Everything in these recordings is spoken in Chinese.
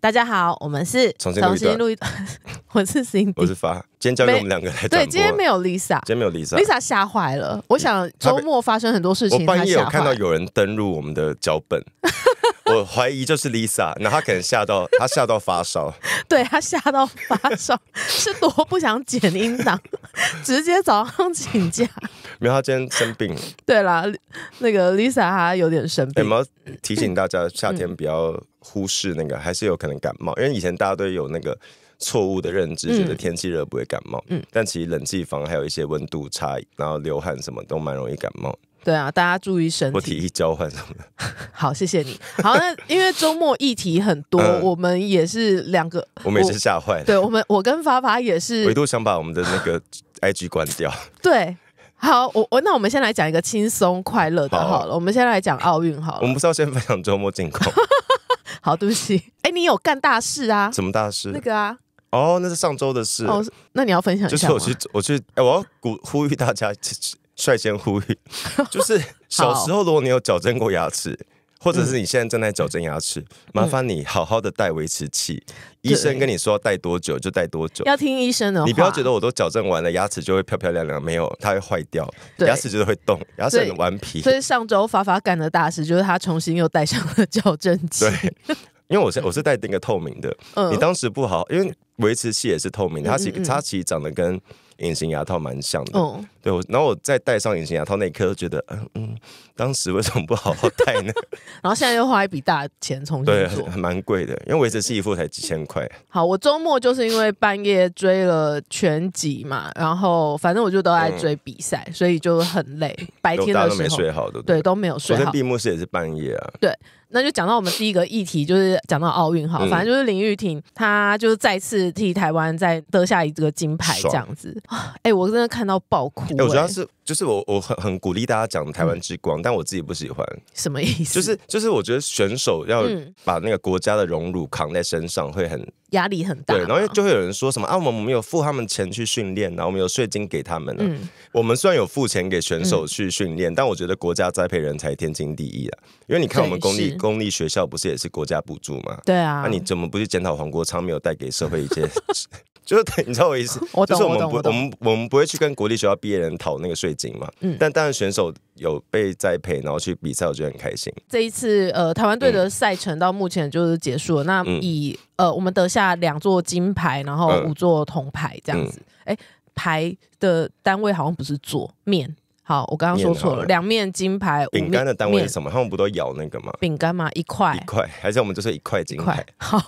大家好，我们是重新录段。我是 c i n 我是发，今天交给我们两个来。对，今天没有 Lisa，今天没有 Lisa，Lisa 吓坏了。我想周末发生很多事情，我半夜有看到有人登录我们的脚本，我怀疑就是 Lisa，那他可能吓到，他吓到发烧，对他吓到发烧是多不想剪音档，直接早上请假。没有，他今天生病。对啦，那个 Lisa 她有点生病。有没有提醒大家，夏天比较忽视那个，还是有可能感冒？因为以前大家都有那个错误的认知，觉得天气热不会感冒。嗯。但其实冷气房还有一些温度差然后流汗什么都蛮容易感冒。对啊，大家注意身体。我提力交换什么的。好，谢谢你。好，那因为周末议题很多，我们也是两个，我也是吓坏了。对，我们我跟法法也是，唯独想把我们的那个 IG 关掉。对。好，我我那我们先来讲一个轻松快乐的，好了，我们先来讲奥运好了。我们不是要先分享周末近况？好，对不起，哎，你有干大事啊？什么大事？那个啊？哦，那是上周的事。哦，那你要分享一下就是我去，我去，哎，我要鼓呼吁大家，率先呼吁，就是 小时候如果你有矫正过牙齿。或者是你现在正在矫正牙齿，麻烦你好好的戴维持器。医生跟你说要戴多久就戴多久，要听医生的。你不要觉得我都矫正完了，牙齿就会漂漂亮亮，没有它会坏掉，牙齿就是会动，牙齿很顽皮。所以上周发发干的大事就是他重新又戴上了矫正器。对，因为我是我是戴那个透明的，你当时不好，因为维持器也是透明，它是它其实长得跟。隐形牙套蛮像的，嗯，对，我，然后我再戴上隐形牙套那一刻，都觉得，嗯嗯，当时为什么不好好戴呢？然后现在又花一笔大钱重新做，蛮贵的，因为我一次一副才几千块。好，我周末就是因为半夜追了全集嘛，然后反正我就都在追比赛，所以就很累，白天的时候没睡好的，对，都没有睡好。闭幕式也是半夜啊，对。那就讲到我们第一个议题，就是讲到奥运哈，反正就是林玉婷，她就再次替台湾再得下一个金牌这样子。哎，我真的看到爆哭。哎，主要是就是我我很很鼓励大家讲台湾之光，但我自己不喜欢。什么意思？就是就是我觉得选手要把那个国家的荣辱扛在身上，会很压力很大。对，然后就会有人说什么啊，我们没有付他们钱去训练，然后我们有税金给他们了。嗯，我们虽然有付钱给选手去训练，但我觉得国家栽培人才天经地义啊，因为你看我们公立。公立学校不是也是国家补助吗？对啊，那你怎么不去检讨黄国昌没有带给社会一些？就是你知道我意思，就是我们不，我们我们不会去跟国立学校毕业人讨那个税金嘛。嗯，但当然选手有被栽培，然后去比赛，我觉得很开心。这一次呃，台湾队的赛程到目前就是结束了。那以呃，我们得下两座金牌，然后五座铜牌这样子。哎，牌的单位好像不是座面。好，我刚刚说错了。两面金牌，饼干的单位是什么？他们不都咬那个吗？饼干嘛，一块一块，还是我们就是一块金牌？好，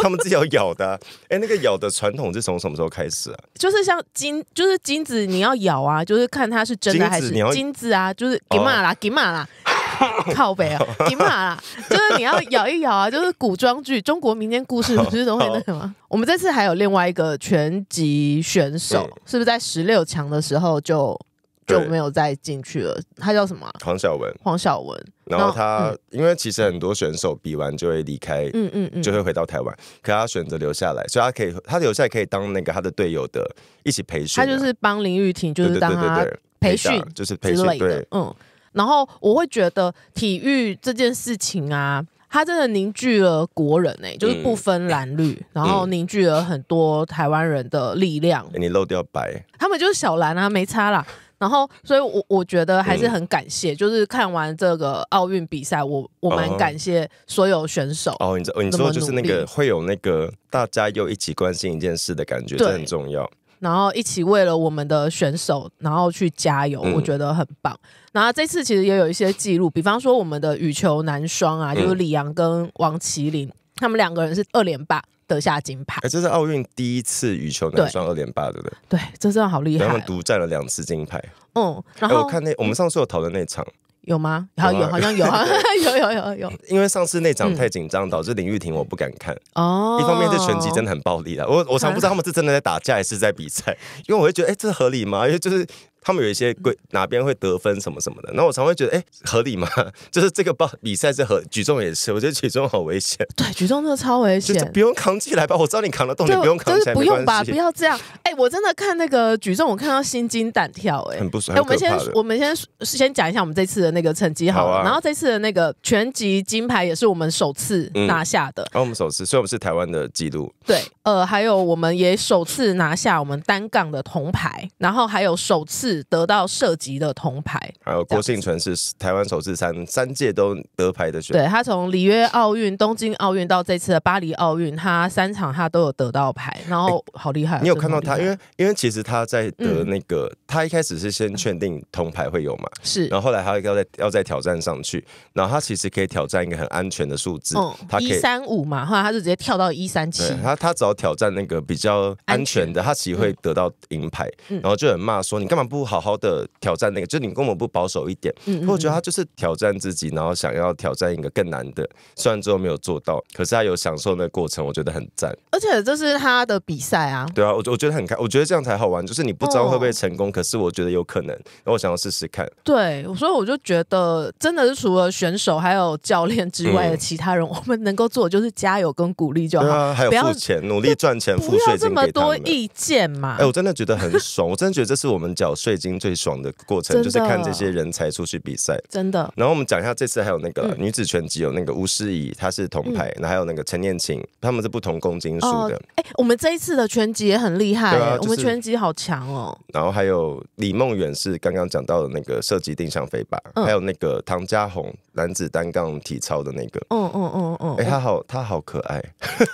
他们己有咬的。哎，那个咬的传统是从什么时候开始啊？就是像金，就是金子，你要咬啊，就是看它是真的还是金子啊，就是给嘛啦，给嘛啦，靠北啊，金嘛啦，就是你要咬一咬啊，就是古装剧、中国民间故事不是都会那什么？我们这次还有另外一个拳击选手，是不是在十六强的时候就？就没有再进去了。他叫什么？黄晓雯。黄晓雯。然后他，因为其实很多选手比完就会离开，嗯嗯嗯，就会回到台湾。可他选择留下来，所以他可以，他留下来可以当那个他的队友的一起培训。他就是帮林玉婷，就是当他培训，就是培训对。嗯。然后我会觉得体育这件事情啊，他真的凝聚了国人哎，就是不分蓝绿，然后凝聚了很多台湾人的力量。你漏掉白，他们就是小蓝啊，没差啦。然后，所以，我我觉得还是很感谢，就是看完这个奥运比赛，我我蛮感谢所有选手哦。你知道，你知道就是那个会有那个大家又一起关心一件事的感觉，这很重要。然后一起为了我们的选手，然后去加油，我觉得很棒。然后这次其实也有一些记录，比方说我们的羽球男双啊，就是李阳跟王麒麟，他们两个人是二连霸。得下金牌，哎，这是奥运第一次羽球男双二连霸，对不对？对，这真的好厉害，他们独占了两次金牌。嗯，然后我看那我们上次有讨论那场，有吗？好有，好像有，有有有有。因为上次那场太紧张，导致林玉婷我不敢看哦。一方面，是拳击真的很暴力了，我我常不知道他们是真的在打架还是在比赛，因为我会觉得，哎，这合理吗？因为就是。他们有一些规哪边会得分什么什么的，那我常会觉得，哎，合理吗？就是这个报比赛是和举重也是，我觉得举重好危险。对，举重真的超危险，不用扛起来吧？我知道你扛得动，你不用扛起来就是不用吧，不要这样。哎，我真的看那个举重，我看到心惊胆跳，哎，很不爽。哎，我们先我们先先讲一下我们这次的那个成绩，好啊。然后这次的那个全级金牌也是我们首次拿下的，啊，我们首次，所以我们是台湾的纪录。对，呃，还有我们也首次拿下我们单杠的铜牌，然后还有首次。得到涉及的铜牌，还有郭信存是台湾首次三三届都得牌的选手。对他从里约奥运、东京奥运到这次的巴黎奥运，他三场他都有得到牌，然后好厉害。你有看到他？因为因为其实他在得那个，他一开始是先确定铜牌会有嘛，是。然后后来他要再要再挑战上去，然后他其实可以挑战一个很安全的数字，他一三五嘛，后来他就直接跳到一三七。他他只要挑战那个比较安全的，他其实会得到银牌，然后就很骂说你干嘛不。好好的挑战那个，就是你根本不保守一点。嗯嗯。我觉得他就是挑战自己，然后想要挑战一个更难的。虽然最后没有做到，可是他有享受那个过程，我觉得很赞。而且这是他的比赛啊。对啊，我我觉得很开，我觉得这样才好玩。就是你不知道会不会成功，可是我觉得有可能，我想要试试看。对，所以我就觉得真的是除了选手还有教练之外的其他人，我们能够做的就是加油跟鼓励就好。还有付钱，努力赚钱，付要这么多意见嘛。哎，我真的觉得很爽，我真的觉得这是我们缴税。最精最爽的过程就是看这些人才出去比赛，真的。然后我们讲一下这次还有那个女子拳击有那个吴诗怡，她是铜牌，那还有那个陈念琴，他们是不同公斤数的。哎，我们这一次的拳击也很厉害，我们拳击好强哦。然后还有李梦远是刚刚讲到的那个射击定向飞靶，还有那个唐家红男子单杠体操的那个。嗯嗯嗯嗯，哎，他好他好可爱，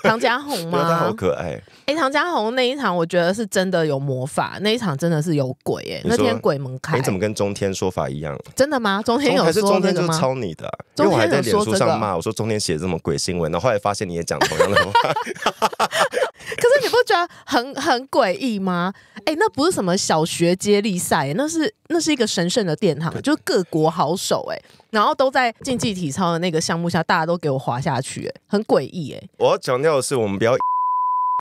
唐家红吗？他好可爱。哎，唐家红那一场我觉得是真的有魔法，那一场真的是有鬼哎。那天鬼门开，你怎么跟中天说法一样？真的吗？中天有说中天就抄你的？因为我还在脸书上骂，我说中天写这么鬼新闻，然后后来发现你也讲同样的。可是你不觉得很很诡异吗？哎，那不是什么小学接力赛，那是那是一个神圣的殿堂，就是各国好手哎，然后都在竞技体操的那个项目下，大家都给我滑下去哎，很诡异哎。我要强调的是，我们不要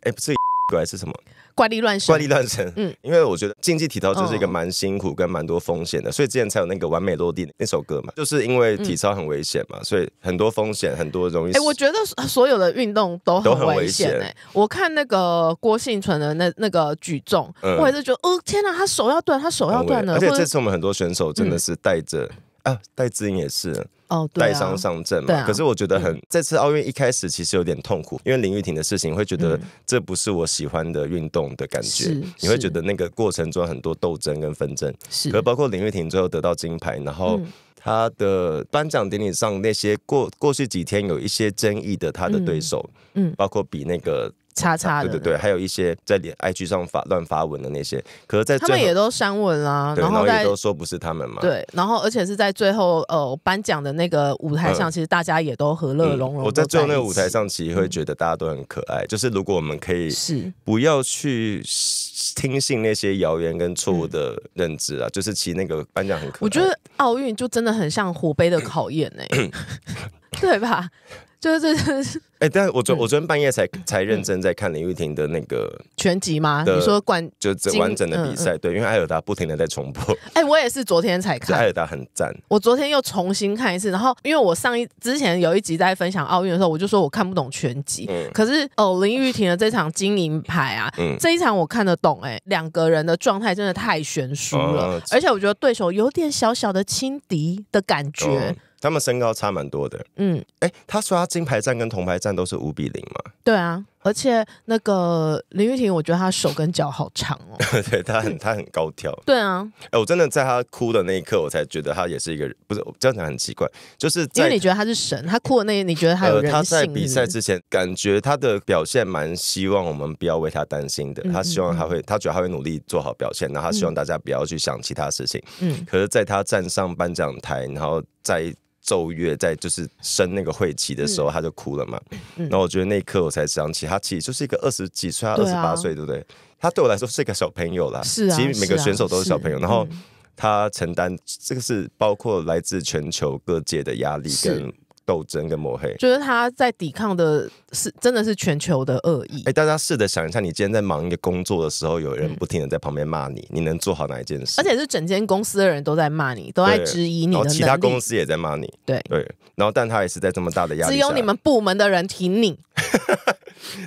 哎，不是 鬼还是什么？怪力乱神，怪力乱神。嗯，因为我觉得竞技体操就是一个蛮辛苦跟蛮多风险的，所以之前才有那个完美落地那首歌嘛，就是因为体操很危险嘛，所以很多风险，很多容易。哎，我觉得所有的运动都很危险哎。我看那个郭幸存的那那个举重，我还是觉得，哦天哪，他手要断，他手要断了。而且这次我们很多选手真的是带着啊，戴志颖也是。哦，带伤上阵嘛。可是我觉得很，这次奥运一开始其实有点痛苦，因为林玉婷的事情，会觉得这不是我喜欢的运动的感觉。你会觉得那个过程中很多斗争跟纷争。是。可包括林玉婷最后得到金牌，然后他的颁奖典礼上那些过过去几天有一些争议的他的对手，嗯，包括比那个。叉叉的，对对对，还有一些在脸 IG 上发乱发文的那些，可是，在他们也都删文啊，然后也都说不是他们嘛。对，然后而且是在最后呃颁奖的那个舞台上，其实大家也都和乐融融。我在最后那个舞台上，其实会觉得大家都很可爱。就是如果我们可以是不要去听信那些谣言跟错误的认知啊，就是其实那个颁奖很可我觉得奥运就真的很像虎杯的考验呢，对吧？就是这。哎，但我昨我昨天半夜才才认真在看林玉婷的那个全集吗？你说冠就是完整的比赛对，因为艾尔达不停的在重播。哎，我也是昨天才看，艾尔达很赞。我昨天又重新看一次，然后因为我上一之前有一集在分享奥运的时候，我就说我看不懂全集。可是哦，林玉婷的这场金银牌啊，这一场我看得懂。哎，两个人的状态真的太悬殊了，而且我觉得对手有点小小的轻敌的感觉。他们身高差蛮多的，嗯，哎，他说他金牌战跟铜牌战都是五比零吗？对啊，而且那个林玉婷，我觉得她手跟脚好长哦，对她很她很高挑，对啊，哎，我真的在她哭的那一刻，我才觉得她也是一个不是这样讲很奇怪，就是因为你觉得她是神，她哭的那一，你觉得她人 她、在比赛之前，感觉她的表现蛮希望我们不要为她担心的，她希望她会她觉得她会努力做好表现，然后她希望大家不要去想其他事情，嗯，可是在她站上颁奖台，然后在奏乐在就是生那个晦气的时候，他就哭了嘛。然后我觉得那一刻我才想起，他其实就是一个二十几岁，他二十八岁，对不对？他对我来说是一个小朋友啦。是啊，其实每个选手都是小朋友。然后他承担这个是包括来自全球各界的压力跟。斗争跟抹黑，就是他在抵抗的是，真的是全球的恶意。哎，大家试着想一下，你今天在忙一个工作的时候，有人不停的在旁边骂你，你能做好哪一件事？而且是整间公司的人都在骂你，都在质疑你。其他公司也在骂你，对对。然后，但他也是在这么大的压力下，只有你们部门的人挺你。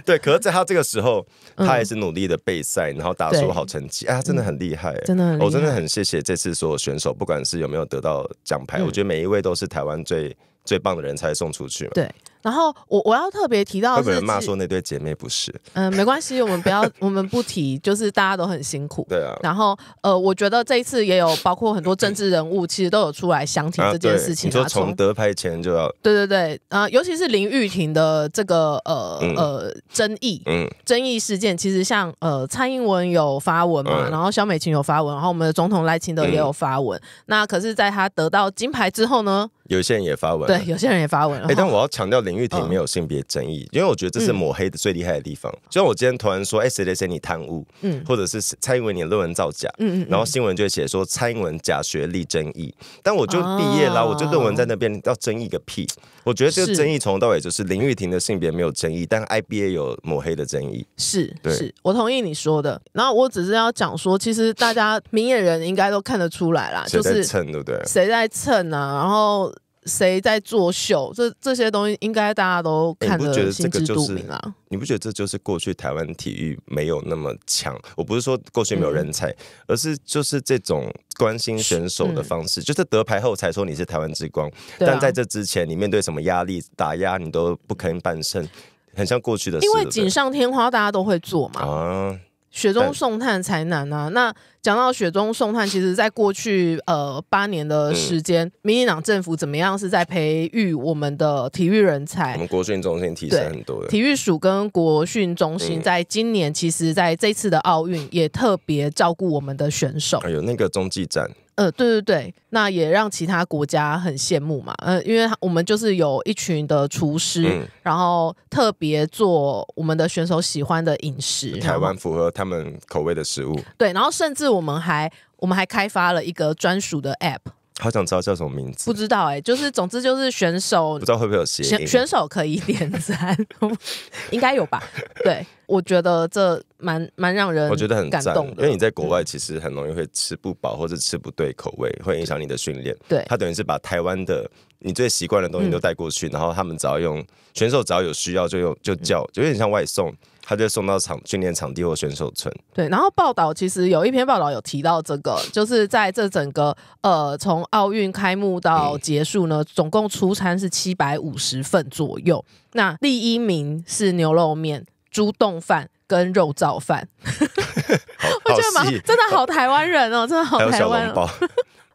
对，可是，在他这个时候，他也是努力的备赛，然后打出好成绩。哎，他真的很厉害，真的。很我真的很谢谢这次所有选手，不管是有没有得到奖牌，我觉得每一位都是台湾最。最棒的人才送出去嘛。对。然后我我要特别提到是，会被骂说那对姐妹不是，嗯，没关系，我们不要，我们不提，就是大家都很辛苦，对啊。然后呃，我觉得这一次也有包括很多政治人物，其实都有出来澄清这件事情。你说从德拍前就要，对对对，啊，尤其是林玉婷的这个呃呃争议，嗯，争议事件，其实像呃蔡英文有发文嘛，然后萧美琴有发文，然后我们的总统赖清德也有发文。那可是，在他得到金牌之后呢，有些人也发文，对，有些人也发文了。哎，但我要强调林。林玉婷没有性别争议，因为我觉得这是抹黑的最厉害的地方。就像我今天突然说，哎，谁谁谁你贪污，嗯，或者是蔡英文你的论文造假，嗯嗯，然后新闻就写说蔡英文假学历争议。但我就毕业啦，我就论文在那边要争议个屁。我觉得这个争议从头到尾就是林玉婷的性别没有争议，但 I B A 有抹黑的争议。是，是我同意你说的。然后我只是要讲说，其实大家明眼人应该都看得出来啦，就是在蹭，对不对？谁在蹭呢？然后。谁在作秀？这这些东西应该大家都看得心知肚明啊！你不觉得这就是过去台湾体育没有那么强？我不是说过去没有人才，而是就是这种关心选手的方式，就是得牌后才说你是台湾之光，但在这之前，你面对什么压力打压，你都不肯半胜，很像过去的。因为锦上添花，大家都会做嘛，啊，雪中送炭才难啊。那。讲到雪中送炭，其实，在过去呃八年的时间，民进党政府怎么样是在培育我们的体育人才？我们国训中心提升很多，体育署跟国训中心在今年，其实在这次的奥运也特别照顾我们的选手。哎呦，那个中继站，呃，对对对，那也让其他国家很羡慕嘛。嗯，因为我们就是有一群的厨师，然后特别做我们的选手喜欢的饮食，台湾符合他们口味的食物。对，然后甚至。我们还我们还开发了一个专属的 app，好想知道叫什么名字？不知道哎，就是总之就是选手不知道会不会有协选手可以点赞，应该有吧？对，我觉得这蛮蛮让人我觉得很感动，因为你在国外其实很容易会吃不饱或者吃不对口味，会影响你的训练。对他等于是把台湾的你最习惯的东西都带过去，然后他们只要用选手只要有需要就用就叫，有点像外送。他就送到场训练场地或选手村。对，然后报道其实有一篇报道有提到这个，就是在这整个呃从奥运开幕到结束呢，总共出餐是七百五十份左右。那第一名是牛肉面、猪冻饭跟肉燥饭。我觉得蛮真的好台湾人哦，真的好台湾。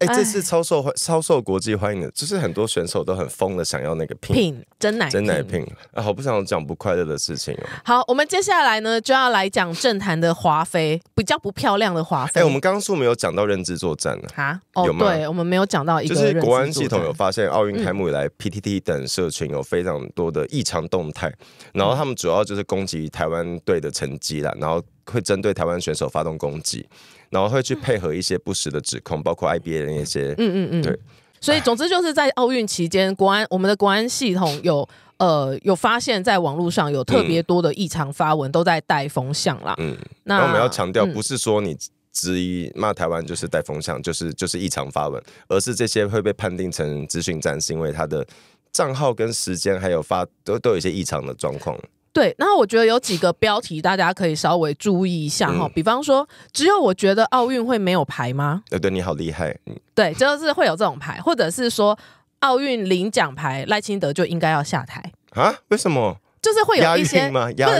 哎，这次超受欢、超受国际欢迎的，就是很多选手都很疯的想要那个品，真奶真奶品啊！好不想讲不快乐的事情哦。好，我们接下来呢就要来讲政坛的华妃，比较不漂亮的华妃。哎，我们刚素没有讲到认知作战了有哦，对，我们没有讲到，就是国安系统有发现奥运开幕以来，PTT 等社群有非常多的异常动态，然后他们主要就是攻击台湾队的成绩啦，然后。会针对台湾选手发动攻击，然后会去配合一些不实的指控，包括 I B A 的那些，嗯嗯嗯，对。所以，总之就是在奥运期间，国安我们的国安系统有呃有发现，在网络上有特别多的异常发文，都在带风向啦。嗯，那我们要强调，不是说你质疑骂台湾就是带风向，就是就是异常发文，而是这些会被判定成资讯站，是因为他的账号跟时间还有发都都有一些异常的状况。对，然后我觉得有几个标题大家可以稍微注意一下哈，比方说，只有我觉得奥运会没有牌吗？哎，对你好厉害，对，就是会有这种牌，或者是说奥运领奖牌赖清德就应该要下台啊？为什么？就是会有一些，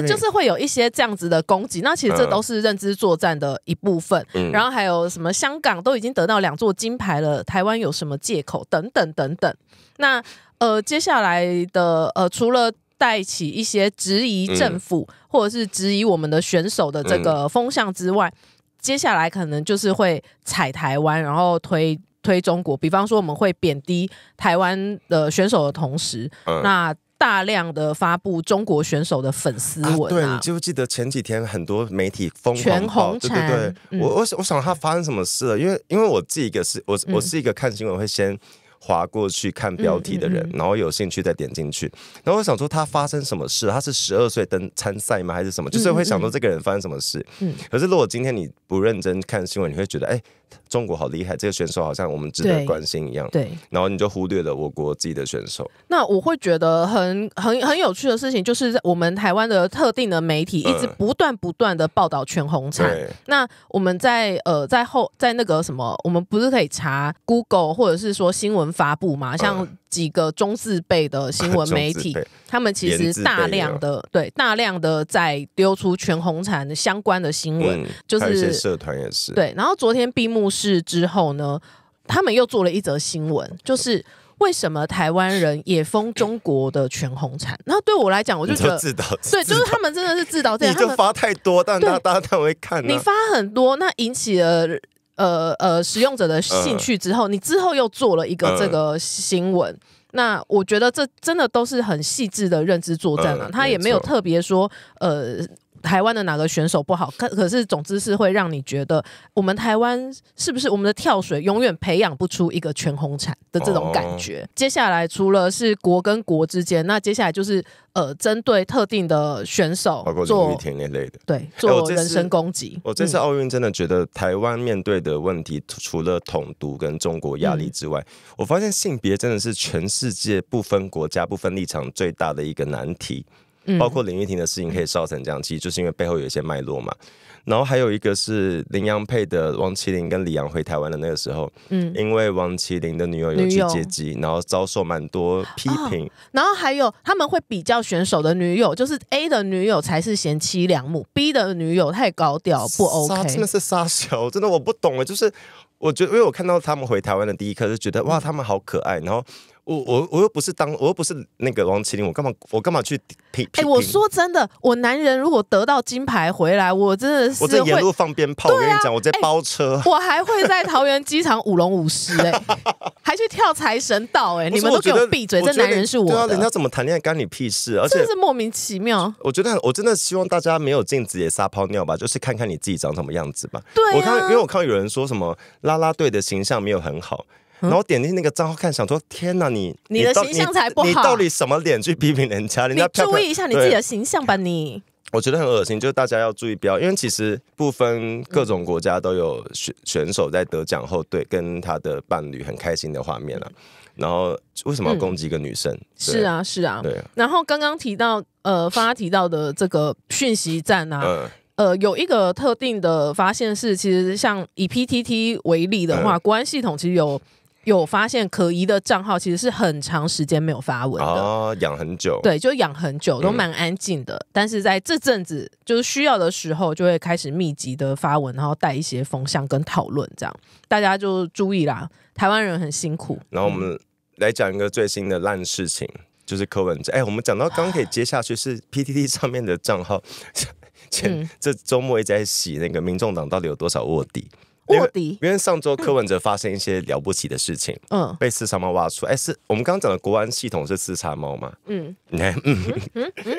就是会有一些这样子的攻击。那其实这都是认知作战的一部分。然后还有什么？香港都已经得到两座金牌了，台湾有什么借口？等等等等。那呃，接下来的呃，除了。带起一些质疑政府，或者是质疑我们的选手的这个风向之外，接下来可能就是会踩台湾，然后推推中国。比方说，我们会贬低台湾的选手的同时，那大量的发布中国选手的粉丝文。对，你不记得前几天很多媒体疯狂，对对对。我我我想他发生什么事了？因为因为我自己一个是我我是一个看新闻会先。划过去看标题的人，然后有兴趣再点进去，然后想说他发生什么事，他是十二岁登参赛吗，还是什么？就是会想说这个人发生什么事。嗯，可是如果今天你不认真看新闻，你会觉得哎。中国好厉害，这个选手好像我们值得关心一样。对，然后你就忽略了我国自己的选手。那我会觉得很很很有趣的事情，就是在我们台湾的特定的媒体一直不断不断的报道全红婵。那我们在呃在后在那个什么，我们不是可以查 Google 或者是说新闻发布吗？像。几个中字辈的 新闻媒体，他们其实大量的对大量的在丢出全红婵相关的新闻，就是社团也是对。然后昨天闭幕式之后呢，他们又做了一则新闻，就是为什么台湾人也封中国的全红婵。那对我来讲，我就觉得，自对，就是他们真的是自导自演，他们发太多，但大家才会看。你发很多，那引起了。呃呃，使用者的兴趣之后，你之后又做了一个这个新闻，那我觉得这真的都是很细致的认知作战了。他也没有特别说呃。台湾的哪个选手不好可可是总之是会让你觉得，我们台湾是不是我们的跳水永远培养不出一个全红婵的这种感觉？接下来除了是国跟国之间，那接下来就是呃，针对特定的选手做李天那类的，对，做人身攻击。我这次奥运真的觉得台湾面对的问题，除了统独跟中国压力之外，我发现性别真的是全世界不分国家、不分立场最大的一个难题。包括林玉婷的事情可以烧成这样，其实就是因为背后有一些脉络嘛。然后还有一个是林洋配的王麒麟跟李阳回台湾的那个时候，嗯，因为王麒麟的女友有去接机，然后遭受蛮多批评。然后还有他们会比较选手的女友，就是 A 的女友才是贤妻良母，B 的女友太高调不 OK，真的是傻笑，真的我不懂了。就是我觉得，因为我看到他们回台湾的第一刻就觉得哇，他们好可爱，然后。我我我又不是当我又不是那个王麒麟，我干嘛我干嘛去评？哎，我说真的，我男人如果得到金牌回来，我真的是路放鞭炮。我跟你讲，我在包车，我还会在桃园机场舞龙舞狮哎，还去跳财神道。哎，你们都给我闭嘴！这男人是我啊，人家怎么谈恋爱干你屁事？而真是莫名其妙。我觉得我真的希望大家没有镜子也撒泡尿吧，就是看看你自己长什么样子吧。对，我看因为我看有人说什么拉拉队的形象没有很好。然后点进那个账号看，想说天呐，你你的形象才不好，你到底什么脸去批评人家？你注意一下你自己的形象吧，你。我觉得很恶心，就是大家要注意，不要因为其实部分各种国家都有选选手在得奖后对跟他的伴侣很开心的画面了。然后为什么要攻击一个女生？是啊，是啊。对。然后刚刚提到呃，发提到的这个讯息站啊，呃，有一个特定的发现是，其实像以 PTT 为例的话，国安系统其实有。有发现可疑的账号，其实是很长时间没有发文的，养很久，对，就养很久，都蛮安静的。但是在这阵子，就是需要的时候，就会开始密集的发文，然后带一些风向跟讨论，这样大家就注意啦。台湾人很辛苦。然后我们来讲一个最新的烂事情，就是柯文哲。哎，我们讲到刚可以接下去是 PTT 上面的账号，前这周末直在洗那个民众党到底有多少卧底。卧底，因为上周柯文哲发生一些了不起的事情，嗯，被四杀猫挖出。哎，是我们刚刚讲的国安系统是四杀猫吗？嗯，你 看，嗯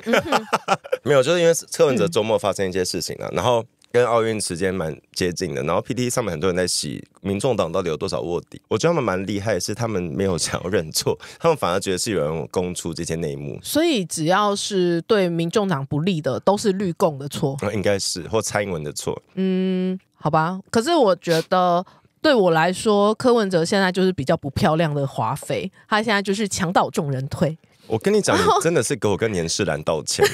没有，就是因为柯文哲周末发生一些事情了，然后跟奥运时间蛮接近的，然后 PT 上面很多人在洗民众党到底有多少卧底，我觉得他们蛮厉害，是他们没有想要认错，他们反而觉得是有人供出这些内幕。所以只要是对民众党不利的，都是绿共的错，应该是或蔡英文的错，嗯。好吧，可是我觉得对我来说，柯文哲现在就是比较不漂亮的华妃，他现在就是墙倒众人退。我跟你讲，你真的是给我跟年世兰道歉，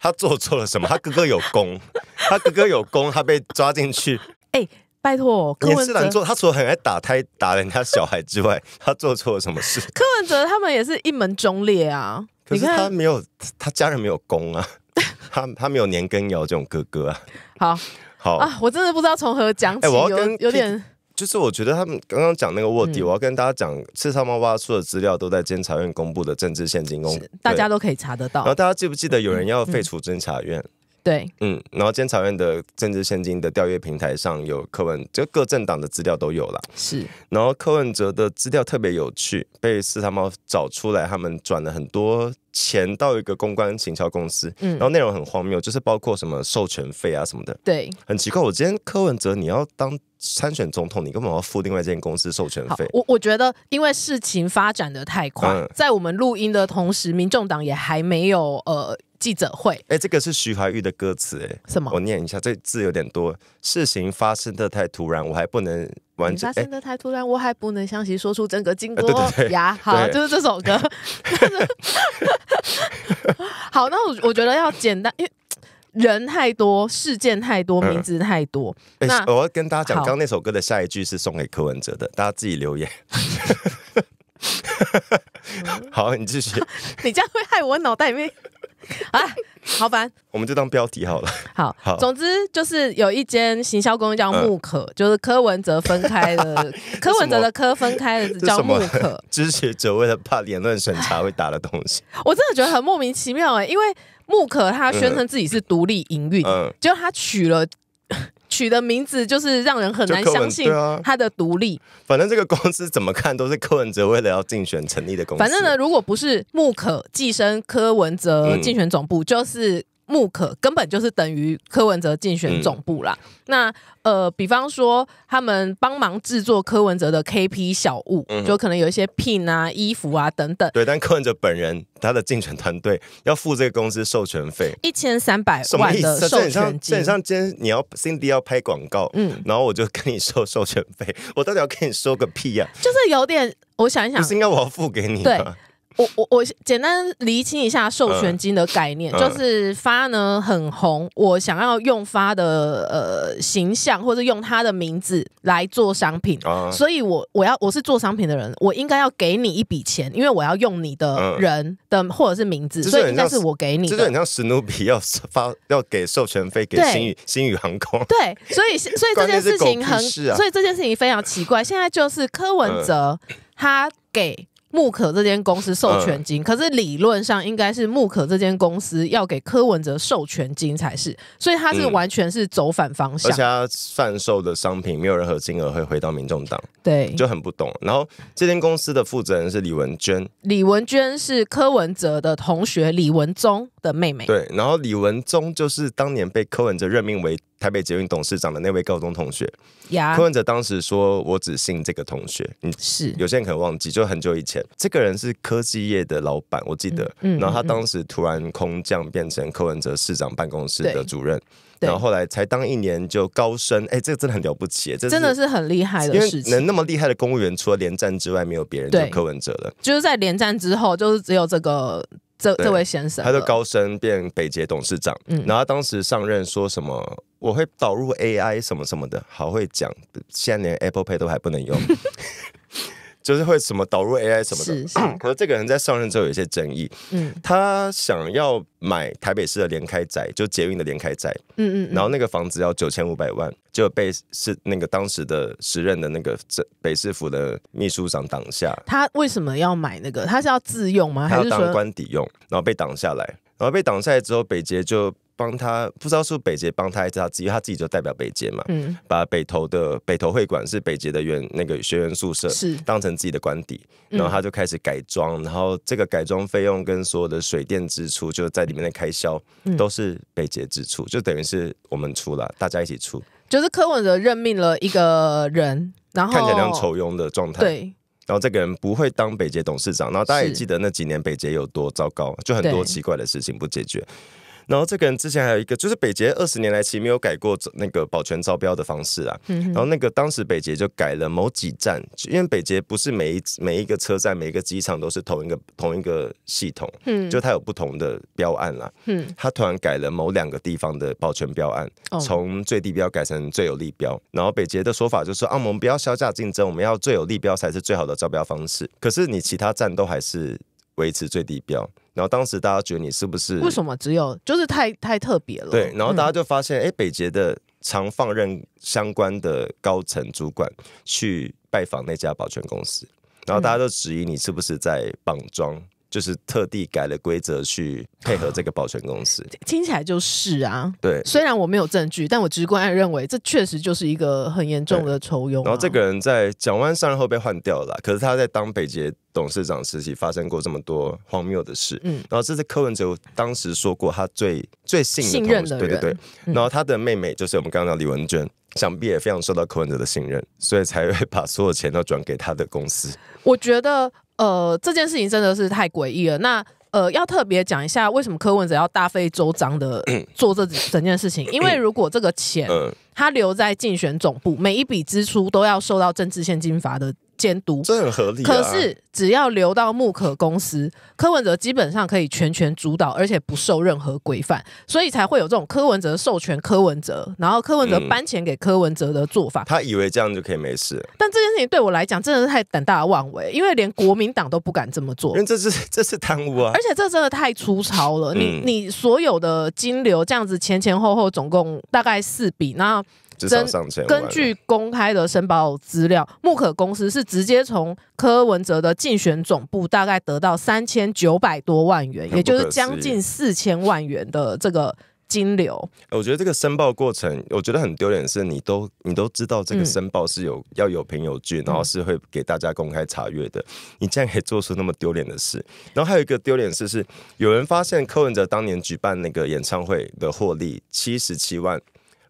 他做错了什么？他哥哥有功，他哥哥有功，他被抓进去。哎，拜托，年世兰做他除了很爱打胎、打人家小孩之外，他做错了什么事？柯文哲他们也是一门忠烈啊，可是他没有，他家人没有功啊，他他没有年羹尧这种哥哥啊。好。好啊，我真的不知道从何讲起，有点就是我觉得他们刚刚讲那个卧底，我要跟大家讲，刺杀猫挖出的资料都在监察院公布的政治献金公，大家都可以查得到。然后大家记不记得有人要废除监察院？对，嗯，然后监察院的政治现金的调阅平台上有柯文就各政党的资料都有了，是。然后柯文哲的资料特别有趣，被四三猫找出来，他们转了很多钱到一个公关行销公司，然后内容很荒谬，就是包括什么授权费啊什么的。对，很奇怪，我今天柯文哲你要当参选总统，你根本要付另外一间公司授权费。我我觉得，因为事情发展的太快，在我们录音的同时，民众党也还没有呃。记者会，哎，这个是徐怀钰的歌词，哎，什么？我念一下，这字有点多。事情发生的太突然，我还不能完整发生的太突然，我还不能相信说出整个经过 呀。好，就是这首歌。好，那我我觉得要简单，因为人太多，事件太多，名字太多。那我要跟大家讲，刚刚那首歌的下一句是送给柯文哲的，大家自己留言。好，你继续。你这样会害我脑袋里面。啊，好烦！我们就当标题好了。好，总之就是有一间行销公司叫木可，就是柯文哲分开的，柯文哲的科分开的，叫木可。支持者为了怕言论审查会打的东西，我真的觉得很莫名其妙哎，因为木可他宣称自己是独立营运，就他取了。取的名字就是让人很难相信他的独立。反正这个公司怎么看都是柯文哲为了要竞选成立的公司。反正呢，如果不是木可寄生柯文哲竞选总部，就是。慕可根本就是等于柯文哲竞选总部啦。那呃，比方说他们帮忙制作柯文哲的 K P 小物，就可能有一些 pin 啊、衣服啊等等。对，但柯文哲本人他的竞选团队要付这个公司授权费一千三百万。的授权思？像本上今天你要 Cindy 要拍广告，嗯，然后我就跟你收授权费。我到底要跟你收个屁啊？就是有点，我想一想，不是应该我要付给你？吧。我我我简单厘清一下授权金的概念，就是发呢很红，我想要用发的呃形象或者用他的名字来做商品，所以我我要我是做商品的人，我应该要给你一笔钱，因为我要用你的人的或者是名字，所以该是我给你的。这就很像史努比要发要给授权费给新宇新宇航空。对，所以所以 这件事情很，所以这件事情非常奇怪。现在就是柯文哲他给。木可这间公司授权金，可是理论上应该是木可这间公司要给柯文哲授权金才是，所以他是完全是走反方向。而且他贩售的商品没有任何金额会回到民众党，对，就很不懂。然后这间公司的负责人是李文娟，李文娟是柯文哲的同学李文忠的妹妹。对，然后李文忠就是当年被柯文哲任命为。台北捷运董事长的那位高中同学柯文哲，当时说我只信这个同学。嗯，是有些人可能忘记，就很久以前，这个人是科技业的老板，我记得。嗯，然后他当时突然空降变成柯文哲市长办公室的主任，然后后来才当一年就高升。哎，这个真的很了不起，这真的是很厉害的事情。能那么厉害的公务员，除了连战之外，没有别人。就柯文哲了，就是在连战之后，就是只有这个。这这位先生，他就高升变北捷董事长，然后当时上任说什么，我会导入 AI 什么什么的，好会讲，现在连 Apple Pay 都还不能用。就是会什么导入 AI 什么的，可是这个人，在上任之后有一些争议。嗯，他想要买台北市的连开宅，就捷运的连开宅。嗯嗯，然后那个房子要九千五百万，就被是那个当时的时任的那个北市府的秘书长挡下。他为什么要买那个？他是要自用吗？他是当官邸用，然后被挡下来，然后被挡下来之后，北捷就。帮他不知道是不北捷帮他还是他自己，他自己就代表北捷嘛。嗯，把北投的北投会馆是北捷的原那个学员宿舍，是当成自己的官邸，然后他就开始改装，然后这个改装费用跟所有的水电支出，就在里面的开销都是北捷支出，就等于是我们出了，大家一起出。就是柯文哲任命了一个人，然后看起来像丑佣的状态。对，然后这个人不会当北捷董事长，然后大家也记得那几年北捷有多糟糕，就很多奇怪的事情不解决。然后这个人之前还有一个，就是北捷二十年来其实没有改过那个保全招标的方式啊。然后那个当时北捷就改了某几站，因为北捷不是每一每一个车站、每一个机场都是同一个同一个系统，嗯，就它有不同的标案啦。嗯，它突然改了某两个地方的保全标案，从最低标改成最有利标。然后北捷的说法就是说啊，我们不要削价竞争，我们要最有利标才是最好的招标方式。可是你其他站都还是维持最低标。然后当时大家觉得你是不是为什么只有就是太太特别了？对，然后大家就发现，哎，北捷的常放任相关的高层主管去拜访那家保全公司，然后大家都质疑你是不是在绑桩。就是特地改了规则去配合这个保全公司，听起来就是啊。对，虽然我没有证据，但我直观认为这确实就是一个很严重的抽佣。然后这个人在蒋万上任后被换掉了，可是他在当北捷董事长时期发生过这么多荒谬的事。嗯。然后这是柯文哲当时说过，他最最信任的人，对对对。然后他的妹妹就是我们刚刚讲李文娟，想必也非常受到柯文哲的信任，所以才会把所有钱都转给他的公司。我觉得。呃，这件事情真的是太诡异了。那呃，要特别讲一下，为什么柯文哲要大费周章的做这整件事情？因为如果这个钱他留在竞选总部，每一笔支出都要受到政治现金法的。监督这很合理，可是只要留到木可公司，柯文哲基本上可以全权主导，而且不受任何规范，所以才会有这种柯文哲授权柯文哲，然后柯文哲搬钱给柯文哲的做法。他以为这样就可以没事，但这件事情对我来讲真的是太胆大妄为，因为连国民党都不敢这么做，因为这是 这是贪污啊，而且这真的太粗糙了。你你所有的金流这样子前前后后总共大概四笔，那。上根根据公开的申报资料，木可公司是直接从柯文哲的竞选总部大概得到三千九百多万元，也就是将近四千万元的这个金流。我觉得这个申报过程，我觉得很丢脸的是，你都你都知道这个申报是有要有凭有据，然后是会给大家公开查阅的，你竟然可以做出那么丢脸的事。然后还有一个丢脸事是，有人发现柯文哲当年举办那个演唱会的获利七十七万。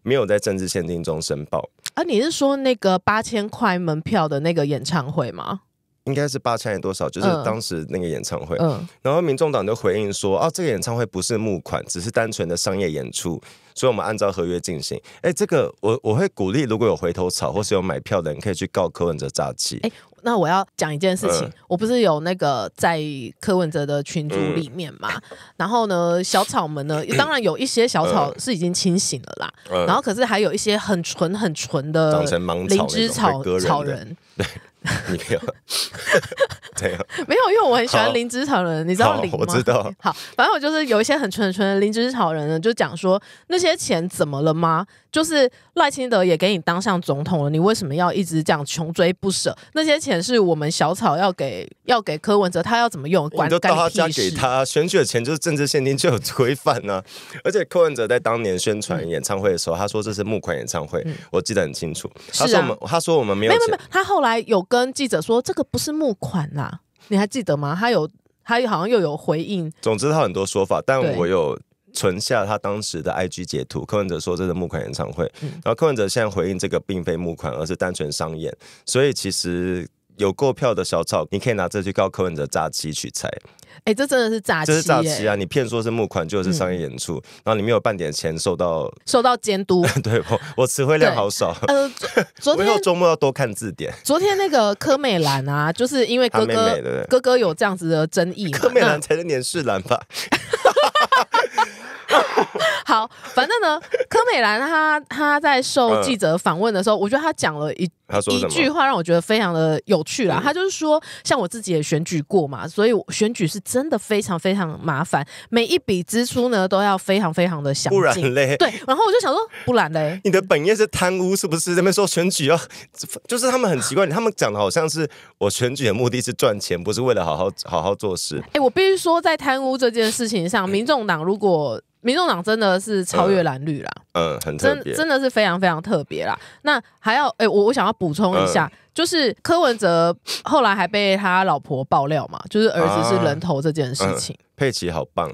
没有在政治限定中申报啊？你是说那个八千块门票的那个演唱会吗？应该是八千元多少？就是当时那个演唱会，然后民众党就回应说：“哦，这个演唱会不是募款，只是单纯的商业演出，所以我们按照合约进行。”哎，这个我我会鼓励，如果有回头草或是有买票的人，可以去告柯文哲诈欺。哎，那我要讲一件事情，我不是有那个在柯文哲的群组里面嘛？然后呢，小草们呢，当然有一些小草是已经清醒了啦，然后可是还有一些很纯很纯的长成盲草、芝草、草人。没有，没 有，没有，因为我很喜欢灵芝草人，你知道灵吗？我知道。好，反正我就是有一些很纯纯的灵芝草人，呢，就讲说那些钱怎么了吗？就是赖清德也给你当上总统了，你为什么要一直这样穷追不舍？那些钱是我们小草要给 要给柯文哲，他要怎么用？你都到他家给他选举的钱就是政治献金就有规范啊，而且柯文哲在当年宣传演唱会的时候，他说这是募款演唱会，我记得很清楚。他说我们他说我们没有钱。没有没有，他后来有。跟记者说这个不是募款啦，你还记得吗？他有他好像又有回应。总之他很多说法，但我有存下他当时的 IG 截图。柯文哲说这是募款演唱会，然后柯文哲现在回应这个并非募款，而是单纯商演。所以其实有购票的小草，你可以拿这去告柯文哲诈欺取财。哎，这真的是诈欺！这是诈欺啊！你骗说是募款，就是商业演出，然后你没有半点钱受到受到监督。对，我我词汇量好少。呃，昨 天周末要多看字典。昨天那个柯美兰啊，就是因为哥哥哥哥有这样子的争议，柯美兰才是年世兰吧？好，反正呢，柯美兰她她在受记者访问的时候，我觉得她讲了一一句话，让我觉得非常的有趣啦。她就是说，像我自己也选举过嘛，所以选举是。真的非常非常麻烦，每一笔支出呢都要非常非常的详然嘞。对，然后我就想说，不然嘞，你的本业是贪污是不是？那边说选举要，就是他们很奇怪，他们讲的好像是我选举的目的是赚钱，不是为了好好好好做事。哎，我必须说，在贪污这件事情上，民众党如果。民众党真的是超越蓝绿啦，嗯，很真真的是非常非常特别啦。那还要哎，我我想要补充一下，就是柯文哲后来还被他老婆爆料嘛，就是儿子是人头这件事情，佩奇好棒。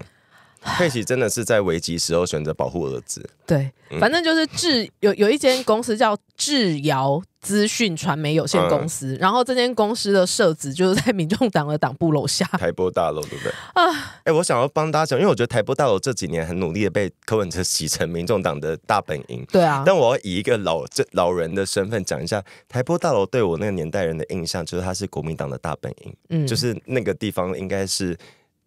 佩奇真的是在危机时候选择保护儿子。对，反正就是智有有一间公司叫智瑶资讯传媒有限公司，然后这间公司的设置就是在民众党的党部楼下。台波大楼对不对？啊，哎，我想要帮大家讲，因为我觉得台波大楼这几年很努力的被柯文哲洗成民众党的大本营。对啊。但我要以一个老这老人的身份讲一下，台波大楼对我那个年代人的印象，就是它是国民党的大本营。嗯，就是那个地方应该是。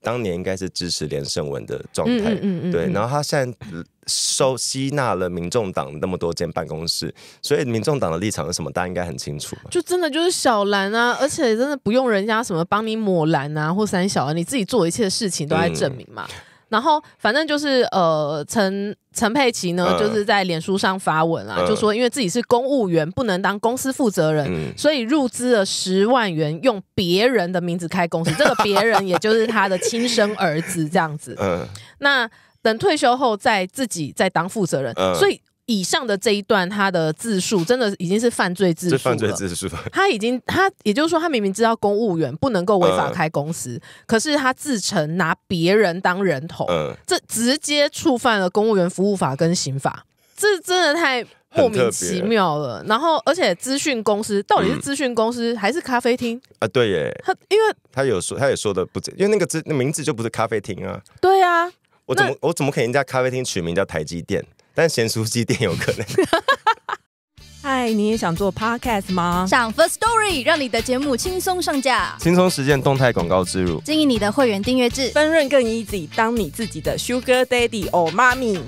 当年应该是支持连胜文的状态，对，然后他现在收吸纳了民众党那么多间办公室，所以民众党的立场是什么，家应该很清楚。就真的就是小蓝啊，而且真的不用人家什么帮你抹蓝啊，或三小啊，你自己做一切事情都在证明嘛。然后，反正就是呃，陈陈佩琪呢，就是在脸书上发文啊，就说因为自己是公务员，不能当公司负责人，所以入资了十万元，用别人的名字开公司，这个别人也就是他的亲生儿子这样子。那等退休后，再自己再当负责人，所以。以上的这一段，他的自述真的已经是犯罪自述了。犯罪自述。他已经，他也就是说，他明明知道公务员不能够违法开公司，可是他自成拿别人当人头，这直接触犯了公务员服务法跟刑法，这真的太莫名其妙了。然后，而且资讯公司到底是资讯公司还是咖啡厅啊？对耶，他因为他有说，他也说的不准，因为那个字，那名字就不是咖啡厅啊。对啊，我怎么我怎么给人家咖啡厅取名叫台积电？但咸酥鸡店有可能。嗨，你也想做 podcast 吗？上 First Story，让你的节目轻松上架，轻松实现动态广告植入，经营你的会员订阅制，分润更 easy。当你自己的 sugar daddy 或妈咪。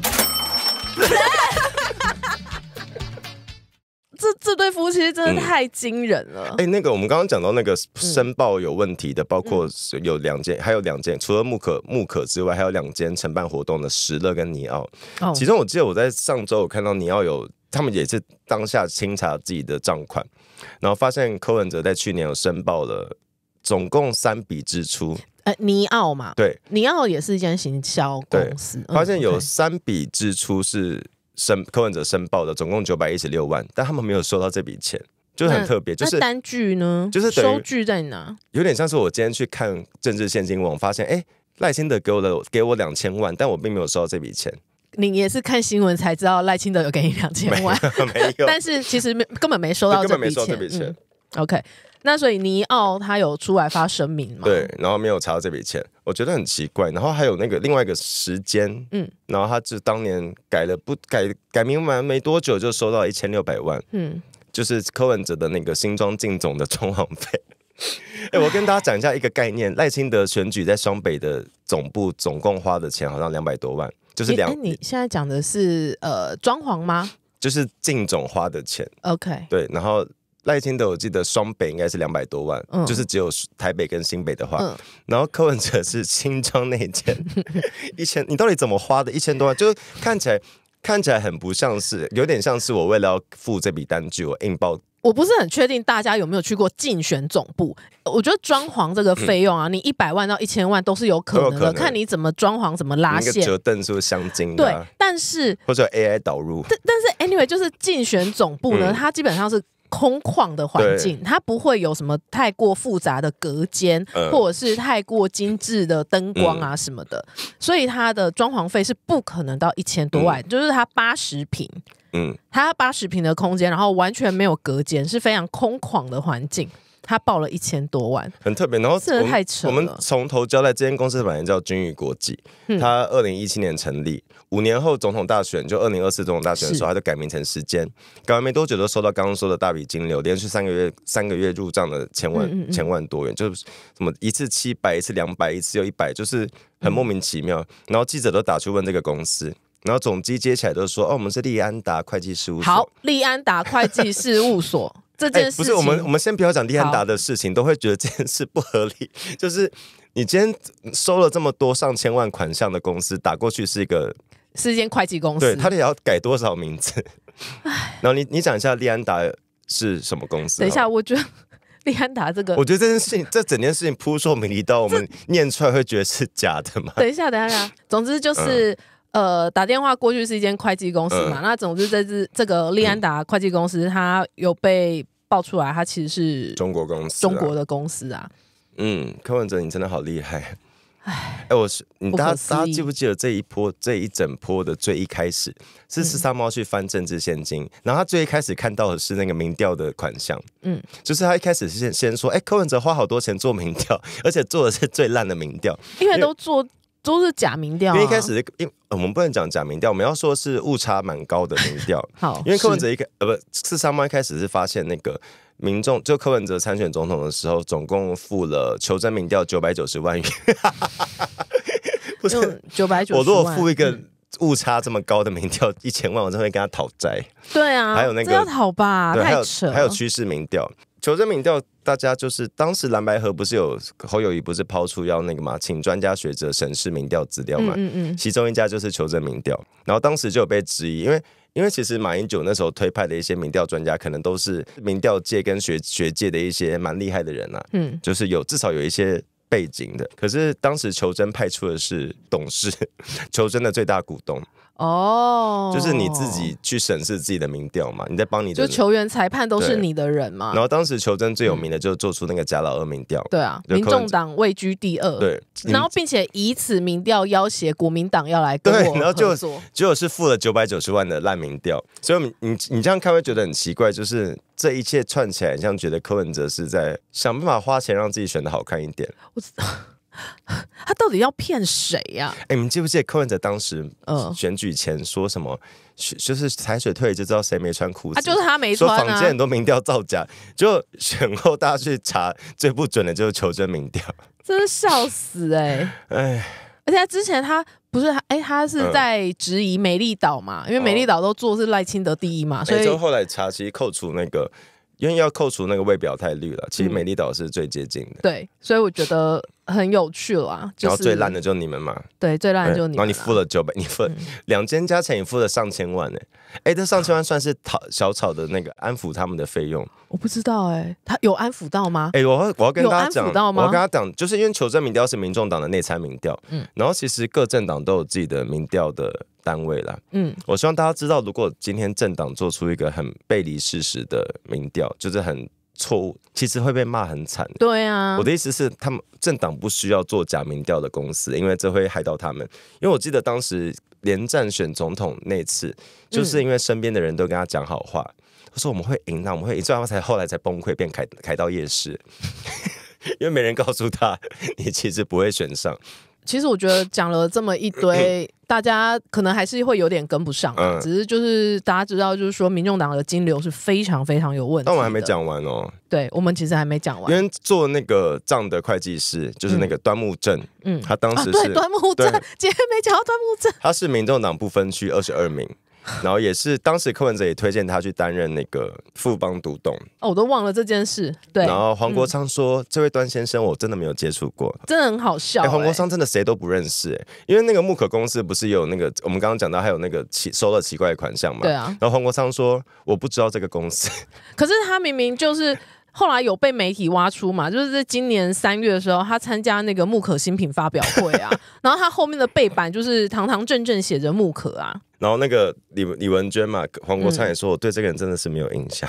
这这对夫妻真的太惊人了！哎，那个我们刚刚讲到那个申报有问题的，包括有两件，还有两件，除了木可木可之外，还有两间承办活动的石乐跟尼奥。其中我记得我在上周有看到尼奥有，他们也是当下清查自己的账款，然后发现柯文哲在去年有申报了总共三笔支出。呃，尼奥嘛，对，尼奥也是一间行销公司，发现有三笔支出是。申扣款者申报的总共九百一十六万，但他们没有收到这笔钱，就是很特别。就是单据呢？就是收据在哪？有点像是我今天去看政治现金网，发现哎，赖清德给我的给我两千万，但我并没有收到这笔钱。你也是看新闻才知道赖清德有给你两千万，没有。但是其实没根本没收到这笔钱。O K，那所以尼奥他有出来发声明吗？对，然后没有查到这笔钱。我觉得很奇怪，然后还有那个另外一个时间，嗯，然后他是当年改了不改改名完没多久就收到一千六百万，嗯，就是柯文哲的那个新装进总的装潢费。哎，我跟大家讲一下一个概念，赖清德选举在双北的总部总共花的钱好像两百多万，就是两。你现在讲的是呃装潢吗？就是进总花的钱。OK。对，然后。赖清德，我记得双北应该是两百多万，就是只有台北跟新北的话。然后柯文哲是新庄那政 一千，你到底怎么花的？一千多万，就是看起来看起来很不像是，有点像是我为了要付这笔单据，我硬包。我不是很确定大家有没有去过竞选总部。我觉得装潢这个费用啊，你一百万到一千万都是有可能的，看你怎么装潢怎么拉线。那个折凳是不是镶金？对，但是或者 AI 导入。但但是 anyway，就是竞选总部呢，它基本上是。空旷的环境，它不会有什么太过复杂的隔间，或者是太过精致的灯光啊什么的，所以它的装潢费是不可能到一千多万。就是它八十平，嗯，它八十平的空间，然后完全没有隔间，是非常空旷的环境。他报了一千多万，很特别。然后真的太蠢我们从头交代，这间公司本来叫君宇国际，他二零一七年成立，五年后总统大选，就二零二四总统大选的时候，他就改名成时间。改完没多久，都收到刚刚说的大笔金流，连续三个月，三个月入账的千万、千万多元，就是什么一次七百，一次两百，一次又一百，就是很莫名其妙。然后记者都打去问这个公司，然后总机接起来都说：“哦，我们是利安达会计事务所。”好，利安达会计事务所。这件事，不是我们，我们先不要讲利安达的事情，都会觉得这件事不合理。就是你今天收了这么多上千万款项的公司打过去，是一个，是间会计公司，对，他得要改多少名字？然后你，你讲一下利安达是什么公司？等一下，我得。利安达这个，我觉得这件事情，这整件事情扑朔迷离到我们念出来会觉得是假的嘛？等一下，等一下，总之就是。呃，打电话过去是一间会计公司嘛？那总之这支这个利安达会计公司，它有被爆出来，它其实是中国公司，中国的公司啊。嗯，柯文哲，你真的好厉害！哎，哎，我是你大家大家记不记得这一波这一整波的最一开始是十三猫去翻政治现金，然后他最一开始看到的是那个民调的款项。嗯，就是他一开始是先说，哎，柯文哲花好多钱做民调，而且做的是最烂的民调，因为都做。都是假民调，因为一开始，因我们不能讲假民调，我们要说是误差蛮高的民调。好，因为柯文哲一开呃不是三毛一开始是发现那个民众，就柯文哲参选总统的时候，总共付了求真民调九百九十万元，不是九百九。我如果付一个误差这么高的民调一千万，我真会跟他讨债。对啊，还有那个讨吧，太扯。还有趋势民调。求真民调，大家就是当时蓝白河不是有侯友谊不是抛出要那个嘛，请专家学者审视民调资料嘛，嗯嗯，其中一家就是求真民调，然后当时就有被质疑，因为因为其实马英九那时候推派的一些民调专家，可能都是民调界跟学学界的一些蛮厉害的人啊，嗯，就是有至少有一些背景的，可是当时求真派出的是董事，求真的最大股东。哦，就是你自己去审视自己的民调嘛，你在帮你就球员、裁判都是你的人嘛。然后当时求真最有名的就是做出那个假老二民调，对啊，民众党位居第二，对，然后并且以此民调要挟国民党要来跟我合作，结果是付了九百九十万的烂民调，所以你你这样看会觉得很奇怪，就是这一切串起来，像觉得柯文哲是在想办法花钱让自己选的好看一点。他到底要骗谁呀？哎，你们记不记得柯文哲当时选举前说什么？就是踩水退就知道谁没穿裤啊，就是他没穿啊。房间很多民调造假，就选后大家去查，最不准的就是求真民调，真是笑死哎！哎，而且他之前他不是哎，他是在质疑美丽岛嘛，因为美丽岛都做是赖清德第一嘛，所以就后来查其实扣除那个。因为要扣除那个未表态率了，其实美丽岛是最接近的。对，所以我觉得很有趣了。然后最烂的就是你们嘛。对，最烂的就是你。然后你付了九百，你付两间加钱，你付了上千万哎！哎，这上千万算是讨小草的那个安抚他们的费用？我不知道哎，他有安抚到吗？哎，我要我要跟他讲，我跟他讲，就是因为求证民调是民众党的内参民调，嗯，然后其实各政党都有自己的民调的。单位啦。嗯，我希望大家知道，如果今天政党做出一个很背离事实的民调，就是很错误，其实会被骂很惨。对啊，我的意思是，他们政党不需要做假民调的公司，因为这会害到他们。因为我记得当时连战选总统那次，就是因为身边的人都跟他讲好话，他说我们会赢，那我们会赢，最后才后来才崩溃，变凯凯到夜市，因为没人告诉他 你其实不会选上。其实我觉得讲了这么一堆。大家可能还是会有点跟不上，只是就是大家知道，就是说民众党的金流是非常非常有问题。但我们还没讲完哦，对，我们其实还没讲完。因为做那个账的会计师就是那个端木正，嗯，他当时是端木正，今天没讲到端木正，他是民众党不分区二十二名。然后也是，当时柯文哲也推荐他去担任那个富邦独董哦，我都忘了这件事。对。然后黄国昌说：“这位段先生，我真的没有接触过，真的很好笑。”黄国昌真的谁都不认识，哎，因为那个木可公司不是有那个我们刚刚讲到还有那个奇收了奇怪的款项嘛？对啊。然后黄国昌说：“我不知道这个公司。”可是他明明就是。后来有被媒体挖出嘛，就是在今年三月的时候，他参加那个木可新品发表会啊，然后他后面的背板就是堂堂正正写着木可啊。然后那个李李文娟嘛，黄国昌也说我对这个人真的是没有印象。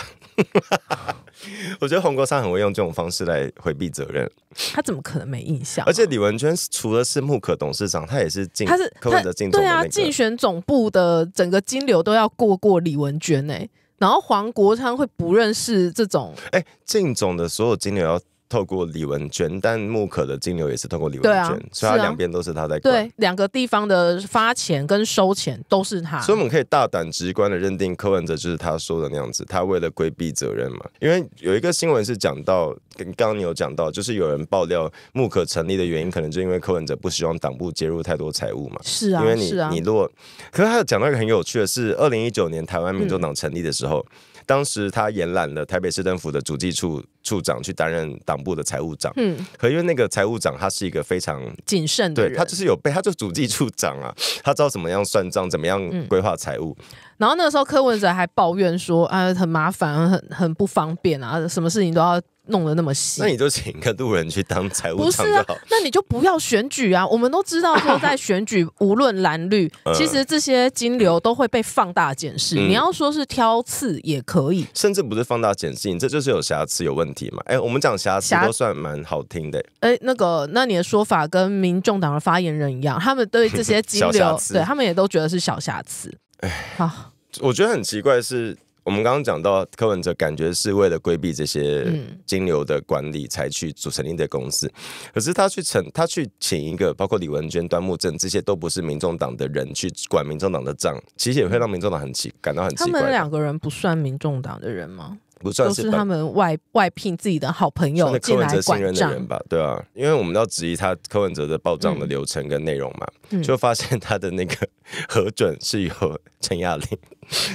我觉得黄国昌很会用这种方式来回避责任，他怎么可能没印象？而且李文娟除了是木可董事长，他也是他是柯文哲竞对啊，竞选总部的整个金流都要过过李文娟哎。然后黄国昌会不认识这种，哎，这种的所有金流。透过李文娟，但木可的金流也是透过李文娟，所以他两边都是他在管。对，两个地方的发钱跟收钱都是他。所以我们可以大胆直观的认定，柯文哲就是他说的那样子，他为了规避责任嘛。因为有一个新闻是讲到，跟刚刚你有讲到，就是有人爆料木可成立的原因，可能就因为柯文哲不希望党部介入太多财务嘛。是啊，因为你你如果可是他有讲到一个很有趣的是，二零一九年台湾民众党成立的时候。当时他延揽了台北市政府的主计处处长去担任党部的财务长，嗯，可因为那个财务长他是一个非常谨慎的人，他就是有被，他就主计处长啊，他知道怎么样算账，怎么样规划财务。然后那个时候柯文哲还抱怨说，啊，很麻烦，很很不方便啊，什么事情都要。弄得那么细，那你就请个路人去当财务？不是啊，那你就不要选举啊！我们都知道说，在选举 无论蓝绿，其实这些金流都会被放大检视。你要说是挑刺也可以，甚至不是放大检视，这就是有瑕疵、有问题嘛？哎，我们讲瑕疵都算蛮好听的。哎，那个，那你的说法跟民众党的发言人一样，他们对这些金流，对他们也都觉得是小瑕疵。哎，好，我觉得很奇怪是。我们刚刚讲到柯文哲，感觉是为了规避这些金流的管理才去组成立的公司，可是他去成他去请一个包括李文娟、端木正这些都不是民众党的人去管民众党的账，其实也会让民众党很奇感到很奇怪。他们两个人不算民众党的人吗？不算是他们外外聘自己的好朋友信任的人吧？对啊，因为我们要质疑他柯文哲的报账的流程跟内容嘛，就发现他的那个 核准是由陈亚玲，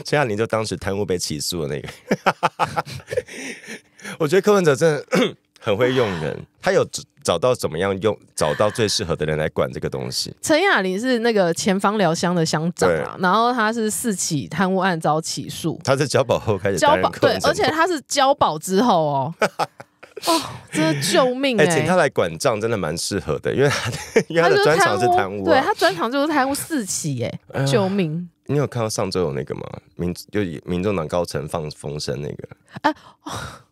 陈亚玲就当时贪污被起诉的那个，我觉得柯文哲真的。很会用人，他有找到怎么样用，找到最适合的人来管这个东西。陈雅玲是那个前方疗乡的乡长啊，然后他是四起贪污案遭起诉，他是交保后开始交保，对，而且他是交保之后哦，哦，真的救命！哎，请他来管账真的蛮适合的，因为他他的专长是贪污，对他专长就是贪污四起，哎，救命！你有看到上周有那个吗？民就民众党高层放风声那个啊。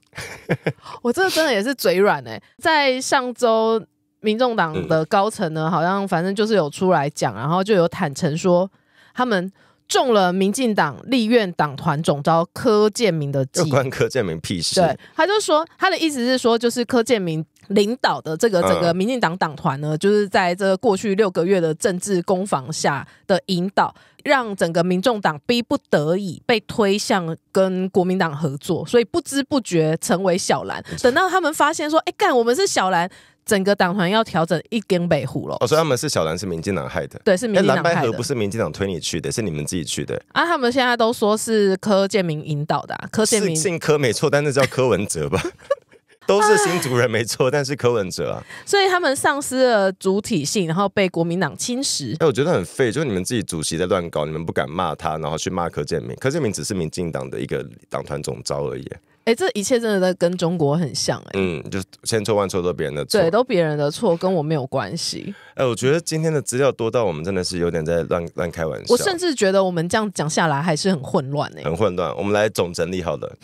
我这真的也是嘴软哎，在上周，民众党的高层呢，好像反正就是有出来讲，然后就有坦诚说，他们中了民进党立院党团总召柯建明的计，关柯建明屁事。对，他就说他的意思是说，就是柯建明。领导的这个整个民进党党团呢，就是在这过去六个月的政治攻防下的引导，让整个民众党逼不得已被推向跟国民党合作，所以不知不觉成为小蓝。等到他们发现说：“哎干，我们是小蓝，整个党团要调整一根北虎了。”我以他们是小蓝，是民进党害的，对，是民进党派的，不是民进党推你去的，是你们自己去的。啊，他们现在都说是柯建明引导的，柯建明姓柯没错，但是叫柯文哲吧。都是新族人没错，但是柯文哲啊，所以他们丧失了主体性，然后被国民党侵蚀。哎，我觉得很废，就是你们自己主席在乱搞，你们不敢骂他，然后去骂柯建明，柯建明只是民进党的一个党团总招而已。哎，这一切真的在跟中国很像哎。嗯，就千错万错都别人的错，对，都别人的错，跟我没有关系。哎，我觉得今天的资料多到我们真的是有点在乱乱开玩笑。我甚至觉得我们这样讲下来还是很混乱哎，很混乱。我们来总整理好了。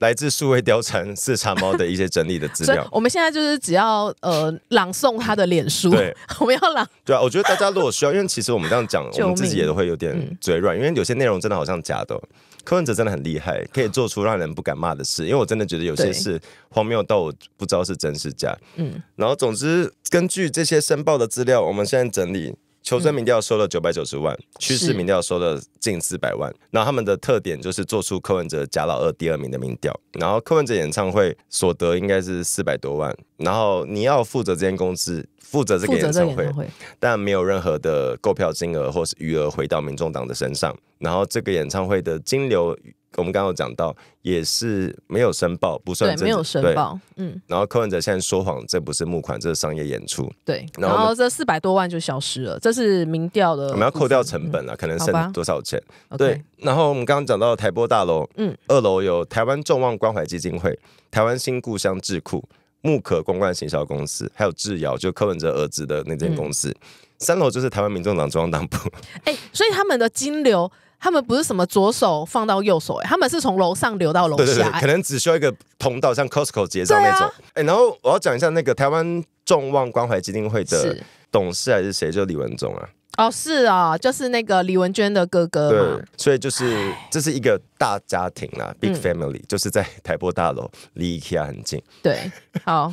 来自数位貂蝉是茶猫的一些整理的资料，我们现在就是只要呃朗诵他的脸书，对，我们要朗对啊，我觉得大家如果需要，因为其实我们这样讲，我们自己也都会有点嘴软，因为有些内容真的好像假的。柯文哲真的很厉害，可以做出让人不敢骂的事，因为我真的觉得有些事荒谬到我不知道是真是假。嗯，然后总之根据这些申报的资料，我们现在整理。求生民调收了九百九十万，趋势民调收了近四百万。那他们的特点就是做出柯文哲、贾老二第二名的民调。然后柯文哲演唱会所得应该是四百多万。然后你要负责这间公司，负责这个演唱会，但没有任何的购票金额或是余额回到民众党的身上。然后这个演唱会的金流。我们刚刚讲到，也是没有申报，不算没有申报，嗯。然后柯文哲现在说谎，这不是募款，这是商业演出。对，然后这四百多万就消失了，这是民调的。我们要扣掉成本了，可能剩多少钱？对，然后我们刚刚讲到台波大楼，嗯，二楼有台湾众望关怀基金会、台湾新故乡智库、木可公关行销公司，还有智瑶，就柯文哲儿子的那间公司。三楼就是台湾民众党中央党部。哎，所以他们的金流。他们不是什么左手放到右手哎，他们是从楼上流到楼下，对对对，可能只需要一个通道，像 Costco 结账那种。哎，然后我要讲一下那个台湾众望关怀基金会的董事还是谁，就李文忠啊。哦，是啊，就是那个李文娟的哥哥对，所以就是这是一个大家庭啊，Big Family，就是在台播大楼离 IKEA 很近。对，好，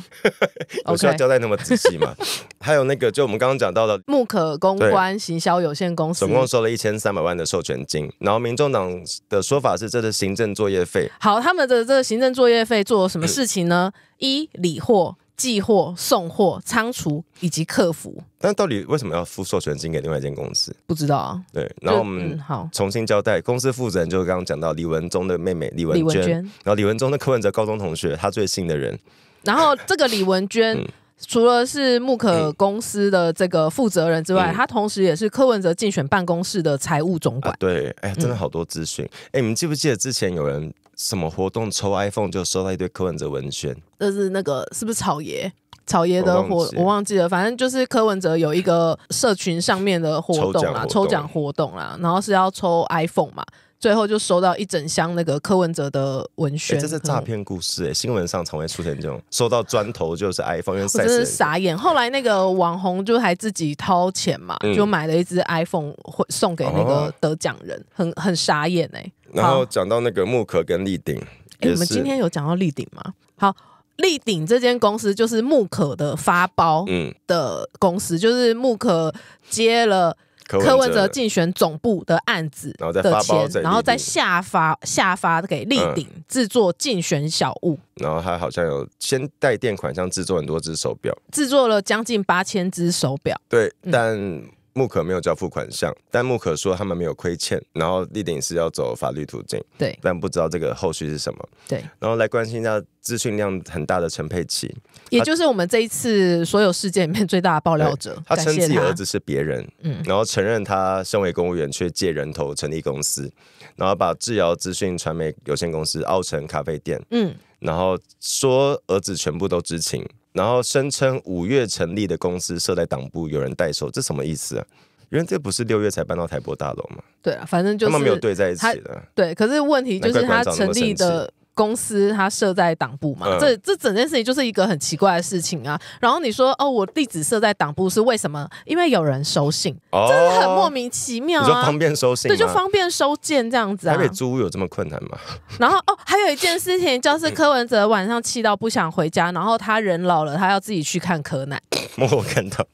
我 需要交代那么仔细吗？还有那个，就我们刚刚讲到的木可公关行销有限公司，总共收了一千三百万的授权金，然后民众党的说法是这是行政作业费。好，他们的这个行政作业费做什么事情呢？一理货。寄货、送货、仓储以及客服。但到底为什么要付授权金给另外一间公司？不知道啊。对，然后我们好重新交代公司负责人，就是刚刚讲到李文忠的妹妹李文娟，然后李文忠的柯文哲高中同学，他最信的人。然后这个李文娟，除了是木可公司的这个负责人之外，他同时也是柯文哲竞选办公室的财务总管。对，哎，真的好多资讯。哎，你们记不记得之前有人？什么活动抽 iPhone 就收到一堆柯文哲文宣，就是那个是不是草爷？草爷的活我忘记了，反正就是柯文哲有一个社群上面的活动啦，抽奖活动啦，然后是要抽 iPhone 嘛。最后就收到一整箱那个柯文哲的文宣，这是诈骗故事诶。新闻上常会出现这种收到砖头就是 iPhone，我真是傻眼。后来那个网红就还自己掏钱嘛，就买了一只 iPhone 送给那个得奖人，很很傻眼诶。然后讲到那个木可跟立鼎，哎，我们今天有讲到立鼎吗？好，立鼎这间公司就是木可的发包，嗯，的公司就是木可接了。柯文哲竞选总部的案子的钱，然后再下发下发给立鼎制作竞选小物，然后他好像有先带垫款项制作很多只手表，制作了将近八千只手表。对，但。木可没有交付款项，但木可说他们没有亏欠，然后立鼎是要走法律途径，对，但不知道这个后续是什么，对，然后来关心一下资讯量很大的陈佩琪，也就是我们这一次所有事件里面最大的爆料者，他称自己儿子是别人，嗯，然后承认他身为公务员却借人头成立公司，然后把智遥资讯传媒有限公司、奥城咖啡店，嗯，然后说儿子全部都知情。然后声称五月成立的公司设在党部，有人代收，这什么意思啊？因为这不是六月才搬到台博大楼吗？对啊，反正就是他们没有对在一起的。对，可是问题就是他成立的。公司它设在党部嘛，这这整件事情就是一个很奇怪的事情啊。然后你说哦，我地址设在党部是为什么？因为有人收信，真的很莫名其妙啊。方便收信，对，就方便收件这样子啊。台北租屋有这么困难吗？然后哦，还有一件事情，就是柯文哲晚上气到不想回家，然后他人老了，他要自己去看柯南。我看到，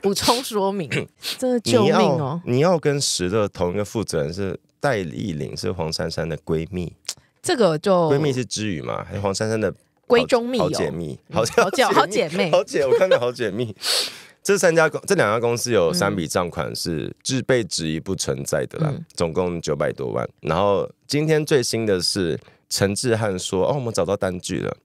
补充说明，真的救命哦！你要跟十的同一个负责人是戴丽玲，是黄珊珊的闺蜜。这个就闺蜜是之语嘛？还有黄珊珊的闺中密，好姐妹、好姐、好姐妹，好姐。我看到好姐妹。这三家公这两家公司有三笔账款是置备知疑不存在的啦，总共九百多万。然后今天最新的是。陈志汉说：“哦，我们找到单据了。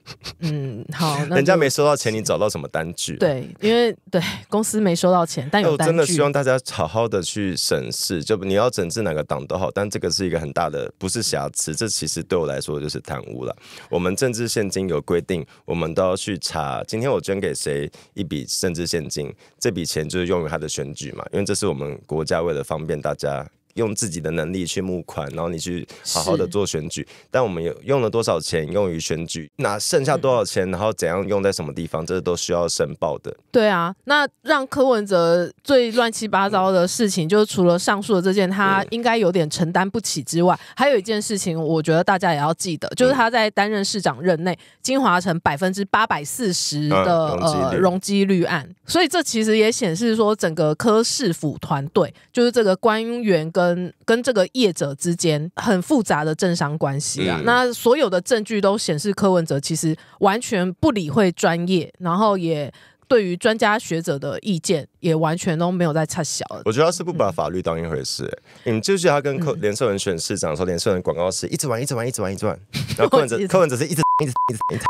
嗯，好，人家没收到钱，你找到什么单据？对，因为对公司没收到钱，但有真的希望大家好好的去审视。就你要整治哪个党都好，但这个是一个很大的，不是瑕疵。这其实对我来说就是贪污了。我们政治现金有规定，我们都要去查。今天我捐给谁一笔政治现金，这笔钱就是用于他的选举嘛？因为这是我们国家为了方便大家。”用自己的能力去募款，然后你去好好的做选举。但我们有用了多少钱用于选举？那剩下多少钱，然后怎样用在什么地方？这都需要申报的。对啊，那让柯文哲最乱七八糟的事情，就是除了上述的这件，他应该有点承担不起之外，还有一件事情，我觉得大家也要记得，就是他在担任市长任内，金华城百分之八百四十的呃容积率案。所以这其实也显示说，整个柯市府团队，就是这个官员跟跟跟这个业者之间很复杂的政商关系啊，那所有的证据都显示柯文哲其实完全不理会专业，然后也对于专家学者的意见。也完全都没有在插小我觉得他是不把法律当一回事。你们就是要跟柯连胜选市长说，连胜文广告是一直玩，一直玩，一直玩，一直玩。柯文哲，柯文哲是一直一直。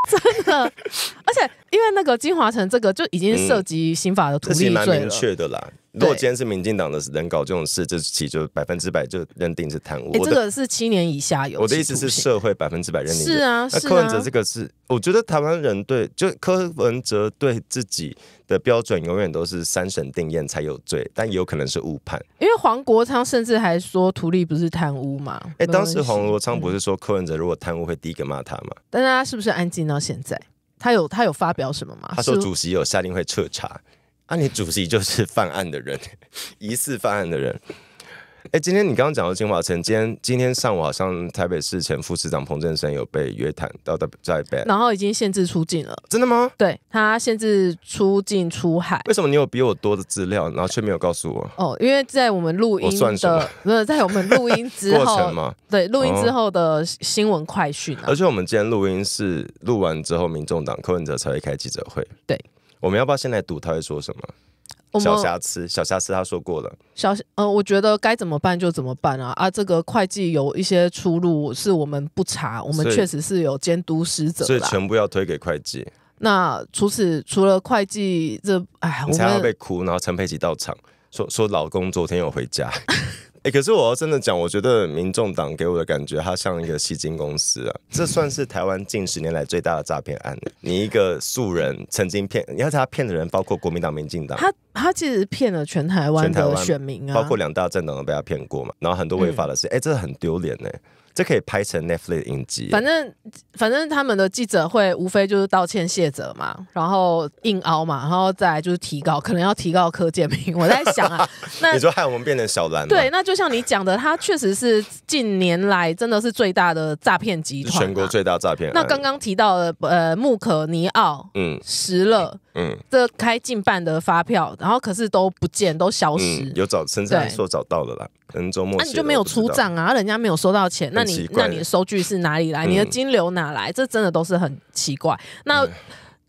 真的，而且因为那个金华城这个就已经涉及刑法的图利罪了。蛮明确的啦。如果今天是民进党的人搞这种事，这起就百分之百就认定是贪污。这个是七年以下有。我的意思是社会百分之百认定。是啊。那柯文哲这个是，我觉得台湾人对，就柯文哲对自己。的标准永远都是三审定验才有罪，但也有可能是误判。因为黄国昌甚至还说图利不是贪污嘛？哎，当时黄国昌不是说柯文哲如果贪污会第一个骂他吗？但他是不是安静到现在？他有他有发表什么吗？他说主席有下令会彻查，啊，你主席就是犯案的人，疑似犯案的人。哎，今天你刚刚讲到金华城，今天今天上午好像台北市前副市长彭振生有被约谈，到在北，然后已经限制出境了，真的吗？对，他限制出境出海。为什么你有比我多的资料，然后却没有告诉我？哦，因为在我们录音的，没有在我们录音之后对，录音之后的新闻快讯。而且我们今天录音是录完之后，民众党柯文哲才会开记者会。对，我们要不要先来赌他会说什么？小瑕疵，小瑕疵，他说过了。小，呃，我觉得该怎么办就怎么办啊啊！这个会计有一些出入，是我们不查，我们确实是有监督失责。所以全部要推给会计。那除此除了会计，这哎，我们才要被哭，然后陈佩琪到场说说老公昨天有回家。哎，可是我要真的讲，我觉得民众党给我的感觉，他像一个吸金公司啊。这算是台湾近十年来最大的诈骗案。你一个素人曾经骗，因看他骗的人包括国民党、民进党。他他其实骗了全台湾的选民啊，包括两大政党都被他骗过嘛。然后很多违法的事，哎，这很丢脸呢。这可以拍成 Netflix 影集。反正，反正他们的记者会无非就是道歉谢责嘛，然后硬凹嘛，然后再来就是提高，可能要提高柯建明。我在想啊，那你说害我们变成小蓝？对，那就像你讲的，他确实是近年来真的是最大的诈骗集团，全国最大诈骗。那刚刚提到的呃，穆可尼奥，嗯，石了。嗯，这开近半的发票，然后可是都不见，都消失。有找深圳，说找到了啦，可能周末。那你就没有出账啊？人家没有收到钱，那你那你的收据是哪里来？你的金流哪来？这真的都是很奇怪。那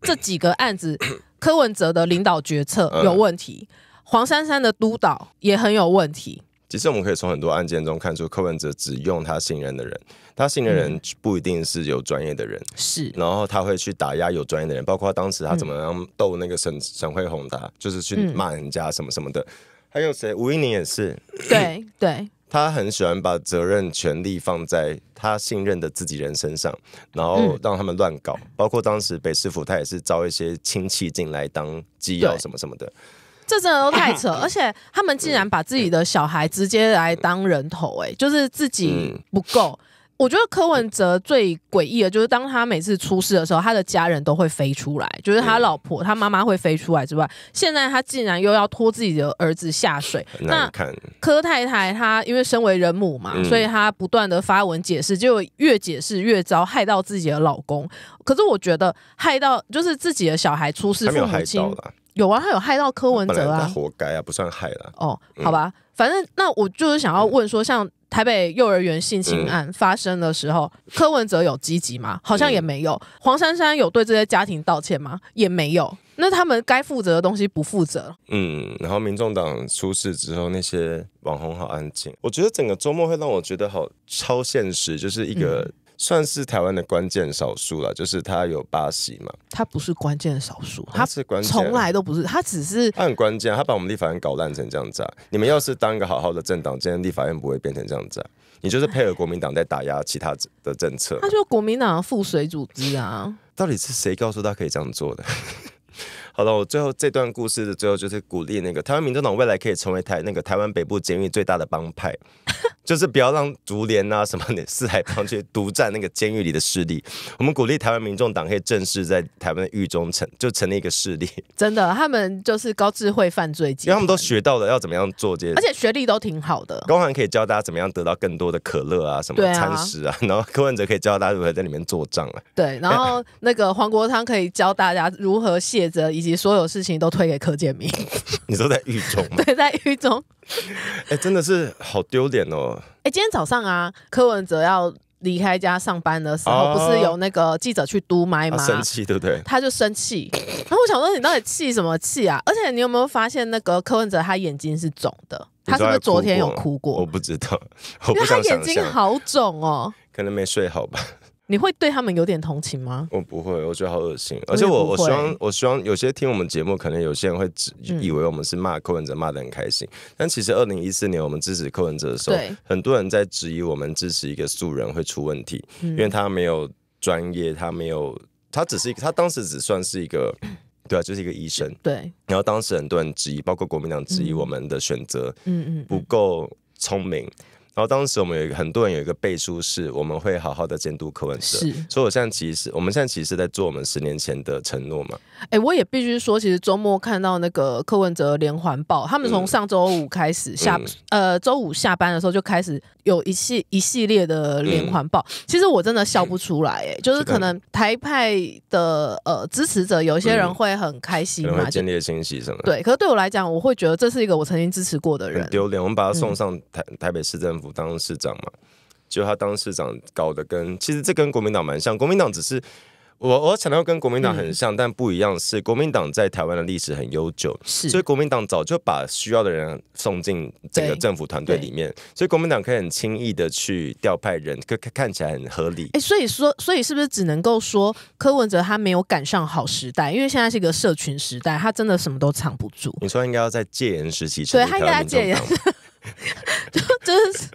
这几个案子，柯文哲的领导决策有问题，黄珊珊的督导也很有问题。其实我们可以从很多案件中看出，柯文哲只用他信任的人，他信任的人不一定是有专业的人，是。然后他会去打压有专业的人，包括当时他怎么样斗那个沈沈慧宏的，就是去骂人家什么什么的。还有谁？吴一宁也是。对对。他很喜欢把责任权力放在他信任的自己人身上，然后让他们乱搞。包括当时北师傅，他也是招一些亲戚进来当机要什么什么的。这真的都太扯，而且他们竟然把自己的小孩直接来当人头，哎，就是自己不够。我觉得柯文哲最诡异的就是当他每次出事的时候，他的家人都会飞出来，就是他老婆、他妈妈会飞出来之外，现在他竟然又要拖自己的儿子下水。那柯太太她因为身为人母嘛，所以她不断的发文解释，就越解释越招害到自己的老公。可是我觉得害到就是自己的小孩出事，父母亲。有啊，他有害到柯文哲啊，他活该啊，不算害了。哦，好吧，反正那我就是想要问说，像台北幼儿园性侵案发生的时候，柯文哲有积极吗？好像也没有。黄珊珊有对这些家庭道歉吗？也没有。那他们该负责的东西不负责。嗯，然后民众党出事之后，那些网红好安静。我觉得整个周末会让我觉得好超现实，就是一个。算是台湾的关键少数了，就是他有巴西嘛？他不是关键少数，他是关键，从来都不是，他只是他很关键，他把我们立法院搞烂成这样子。啊！你们要是当一个好好的政党，今天立法院不会变成这样子，啊！你就是配合国民党在打压其他的政策。他说国民党赋水组织啊，到底是谁告诉他可以这样做的？好了，我最后这段故事的最后就是鼓励那个台湾民众党未来可以成为台那个台湾北部监狱最大的帮派，就是不要让足联啊什么的四海帮去独占那个监狱里的势力。我们鼓励台湾民众党可以正式在台湾的狱中成就成立一个势力。真的，他们就是高智慧犯罪，因为他们都学到了要怎么样做这些，而且学历都挺好的。高翰可以教大家怎么样得到更多的可乐啊，什么餐食啊，然后柯文哲可以教大家如何在里面做账啊。对，然后 那个黄国昌可以教大家如何卸责一。你所有事情都推给柯建明。你都在狱中，对，在狱中。哎，真的是好丢脸哦！哎，今天早上啊，柯文哲要离开家上班的时候，不是有那个记者去督麦吗？生气，对不对？他就生气。那我想说，你到底气什么气啊？而且你有没有发现，那个柯文哲他眼睛是肿的，他是不是昨天有哭过？我不知道，因为他眼睛好肿哦，可能没睡好吧？你会对他们有点同情吗？我不会，我觉得好恶心。而且我我希望，我希望有些听我们节目，可能有些人会只以为我们是骂柯文哲，骂的很开心。但其实二零一四年我们支持柯文哲的时候，很多人在质疑我们支持一个素人会出问题，因为他没有专业，他没有，他只是一个，他当时只算是一个，对啊，就是一个医生。对。然后当时人多人质疑，包括国民党质疑我们的选择，嗯嗯，不够聪明。然后当时我们有一个很多人有一个背书，是我们会好好的监督柯文哲，所以我现在其实我们现在其实，在做我们十年前的承诺嘛。哎，我也必须说，其实周末看到那个柯文哲连环报，他们从上周五开始下，呃，周五下班的时候就开始。有一系一系列的连环报，其实我真的笑不出来哎，就是可能台派的呃支持者，有些人会很开心嘛，建立信息什么对。可是对我来讲，我会觉得这是一个我曾经支持过的人丢脸，我们把他送上台台北市政府当市长嘛，就他当市长搞得跟其实这跟国民党蛮像，国民党只是。我我想到跟国民党很像，但不一样是国民党在台湾的历史很悠久，所以国民党早就把需要的人送进整个政府团队里面，所以国民党可以很轻易的去调派人，可看起来很合理。哎，所以说，所以是不是只能够说柯文哲他没有赶上好时代？因为现在是一个社群时代，他真的什么都藏不住。你说应该要在戒严时期，对，他现在戒严，就就是。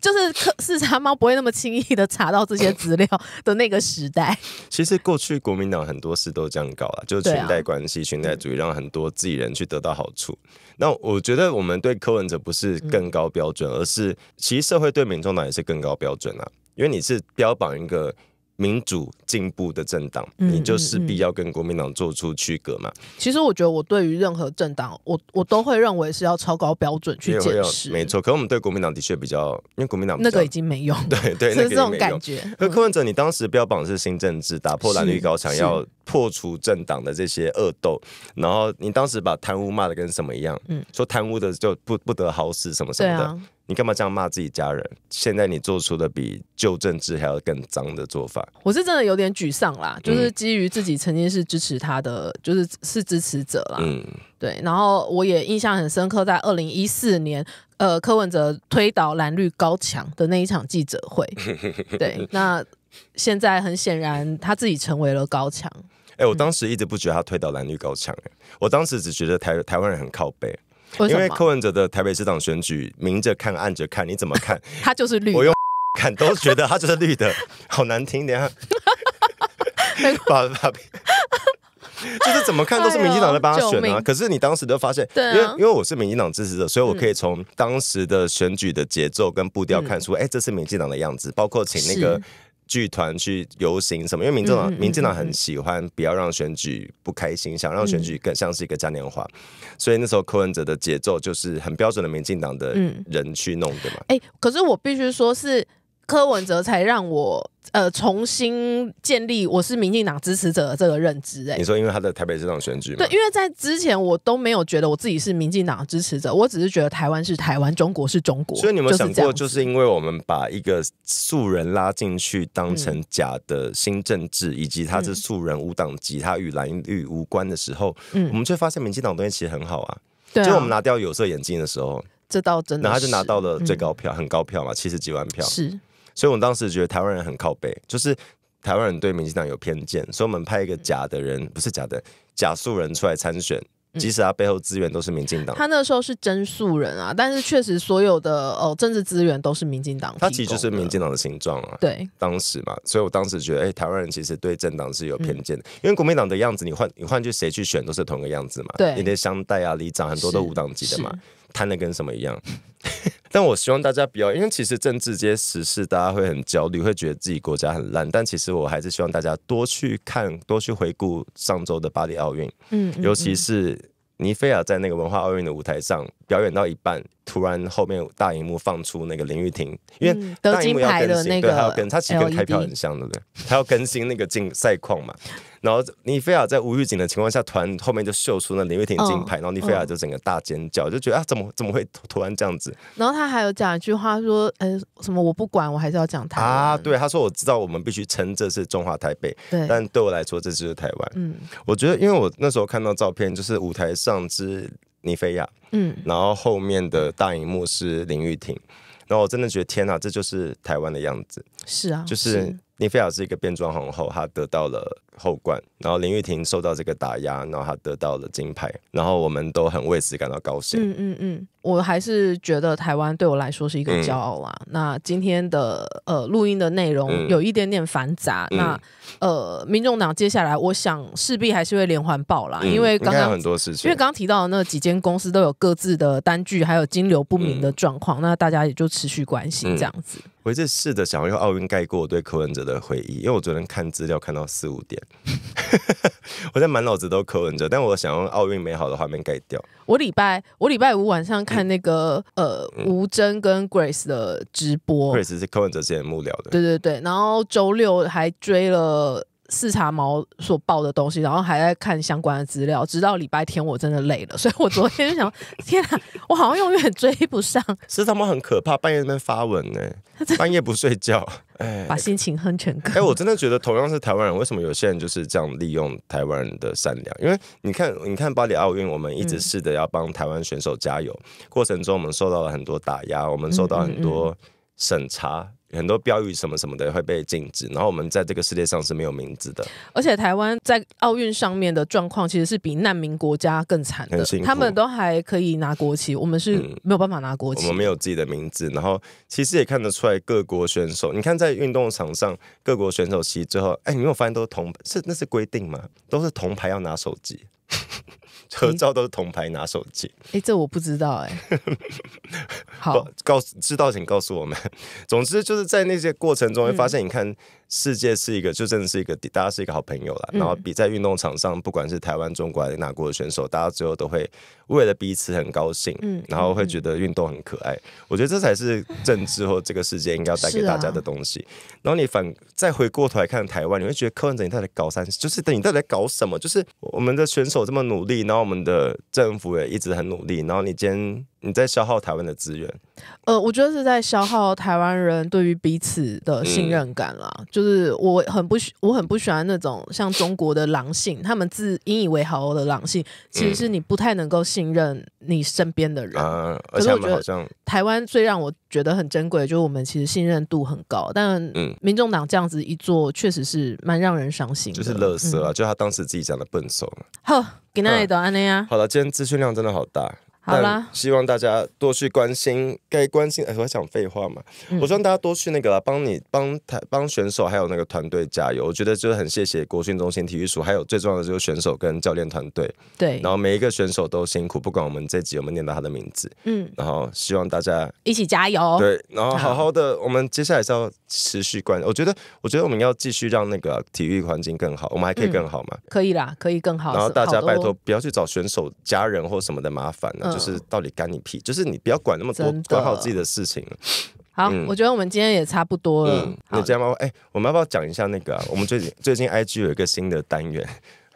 就是视察猫不会那么轻易的查到这些资料的那个时代。其实过去国民党很多事都这样搞啊，就是裙带关系、裙带主义，让很多自己人去得到好处。那我觉得我们对柯文哲不是更高标准，而是其实社会对民众党也是更高标准啊，因为你是标榜一个。民主进步的政党，你就势必要跟国民党做出区隔嘛？其实我觉得，我对于任何政党，我我都会认为是要超高标准去解释。没错，可我们对国民党的确比较，因为国民党那个已经没用，对对，是 这种感觉。可柯文哲，你当时标榜是新政治，打破蓝绿高墙，要破除政党的这些恶斗，然后你当时把贪污骂的跟什么一样，说贪污的就不不得好死，什么什么的。你干嘛这样骂自己家人？现在你做出的比旧政治还要更脏的做法，我是真的有点沮丧啦。就是基于自己曾经是支持他的，就是是支持者啦。嗯，对。然后我也印象很深刻，在二零一四年，呃，柯文哲推倒蓝绿高墙的那一场记者会。对，那现在很显然他自己成为了高墙。哎，我当时一直不觉得他推倒蓝绿高墙，哎，我当时只觉得台台湾人很靠背。因为柯文哲的台北市长选举，明着看暗着看，你怎么看？他就是绿。我用 看都觉得他就是绿的，好难听点啊。哈 把把，就是怎么看都是民进党在帮他选啊。可是你当时就发现，因为因为我是民进党支持者，所以我可以从当时的选举的节奏跟步调看出，哎，这是民进党的样子，包括请那个。剧团去游行什么？因为民进党，民进党很喜欢不要让选举不开心，想让选举更像是一个嘉年华，所以那时候柯文哲的节奏就是很标准的民进党的人去弄，对吗？哎，可是我必须说是。柯文哲才让我呃重新建立我是民进党支持者的这个认知哎，你说因为他在台北市长选举对，因为在之前我都没有觉得我自己是民进党支持者，我只是觉得台湾是台湾，中国是中国。所以你有没有想过，就是因为我们把一个素人拉进去当成假的新政治，以及他是素人无党籍，他与蓝绿无关的时候，嗯、我们却发现民进党东西其实很好啊。对就我们拿掉有色眼镜的时候，这倒真的，然后就拿到了最高票，很高票嘛，七十几万票是。所以我当时觉得台湾人很靠背，就是台湾人对民进党有偏见，所以我们派一个假的人，不是假的假素人出来参选，即使他背后资源都是民进党。他那时候是真素人啊，但是确实所有的哦政治资源都是民进党。他其实就是民进党的形状啊。对，当时嘛，所以我当时觉得，哎，台湾人其实对政党是有偏见的，因为国民党的样子，你换你换句谁去选都是同一个样子嘛。对，你的乡代啊、里长很多都无党籍的嘛。贪的跟什么一样，但我希望大家不要，因为其实政治这些时事，大家会很焦虑，会觉得自己国家很烂。但其实我还是希望大家多去看，多去回顾上周的巴黎奥运，嗯，尤其是尼菲尔在那个文化奥运的舞台上。表演到一半，突然后面大荧幕放出那个林玉婷，因为大荧幕要更新，对，他要跟他实跟开票很像，对不对？他要更新那个竞赛况嘛。然后尼菲亚在无预警的情况下，团后面就秀出那林玉婷金牌，然后尼菲亚就整个大尖叫，就觉得啊，怎么怎么会突然这样子？然后他还有讲一句话说：“呃，什么？我不管，我还是要讲台啊，对，他说：“我知道我们必须称这是中华台北，对，但对我来说这就是台湾。”嗯，我觉得因为我那时候看到照片，就是舞台上之。尼菲亚，嗯，然后后面的大荧幕是林玉婷，然后我真的觉得天呐，这就是台湾的样子，是啊，就是尼菲亚是一个变装皇后，她得到了后冠，然后林玉婷受到这个打压，然后她得到了金牌，然后我们都很为此感到高兴，嗯嗯嗯。我还是觉得台湾对我来说是一个骄傲啊。那今天的呃录音的内容有一点点繁杂。那呃，民众党接下来，我想势必还是会连环爆啦，因为刚刚很多事情，因为刚刚提到的那几间公司都有各自的单据，还有金流不明的状况，那大家也就持续关心这样子。我一直试着想用奥运盖过我对柯文哲的回忆，因为我昨天看资料看到四五点，我在满脑子都柯文哲，但我想用奥运美好的画面盖掉。我礼拜我礼拜五晚上看。看那个呃，吴征跟 Grace 的直播，Grace 是柯文哲之前幕僚的，对对对，然后周六还追了。视察毛所报的东西，然后还在看相关的资料，直到礼拜天我真的累了，所以我昨天就想，天啊，我好像永远追不上，是他们很可怕，半夜那边发文呢，半夜不睡觉，哎，把心情哼成歌，哎，我真的觉得同样是台湾人，为什么有些人就是这样利用台湾人的善良？因为你看，你看巴黎奥运，我们一直试着要帮台湾选手加油，过程中我们受到了很多打压，我们受到很多审查。很多标语什么什么的会被禁止，然后我们在这个世界上是没有名字的。而且台湾在奥运上面的状况其实是比难民国家更惨的，他们都还可以拿国旗，我们是没有办法拿国旗。我们没有自己的名字，然后其实也看得出来各国选手，你看在运动场上各国选手其实最后，哎，你没有发现都是铜是那是规定吗？都是铜牌要拿手机。合照都是同牌拿手机，哎，这我不知道哎。好，告知道请告诉我们。总之就是在那些过程中会发现，你看。世界是一个，就真的是一个，大家是一个好朋友了。然后比在运动场上，不管是台湾、中国还是哪国的选手，大家最后都会为了彼此很高兴，嗯，然后会觉得运动很可爱。我觉得这才是政治或这个世界应该要带给大家的东西。然后你反再回过头来看台湾，你会觉得柯文哲你到底搞三，就是等你到底在搞什么？就是我们的选手这么努力，然后我们的政府也一直很努力，然后你今天。你在消耗台湾的资源，呃，我觉得是在消耗台湾人对于彼此的信任感啦。就是我很不我很不喜欢那种像中国的狼性，他们自引以为豪的狼性，其实是你不太能够信任你身边的人。可是我觉得台湾最让我觉得很珍贵，就是我们其实信任度很高。但，民众党这样子一做，确实是蛮让人伤心。就是乐色啊！就他当时自己讲的笨手。好，给那里多安内呀。好了，今天资讯量真的好大。好希望大家多去关心该关心。哎，我讲废话嘛。我希望大家多去那个，帮你帮台帮选手还有那个团队加油。我觉得就是很谢谢国训中心体育署，还有最重要的就是选手跟教练团队。对，然后每一个选手都辛苦，不管我们这集有没有念到他的名字。嗯，然后希望大家一起加油。对，然后好好的，我们接下来是要持续关。我觉得，我觉得我们要继续让那个体育环境更好，我们还可以更好嘛？可以啦，可以更好。然后大家拜托不要去找选手家人或什么的麻烦呢。就是到底干你屁！就是你不要管那么多，管好自己的事情。好，我觉得我们今天也差不多了。那这样吧，哎，我们要不要讲一下那个？我们最近最近 IG 有一个新的单元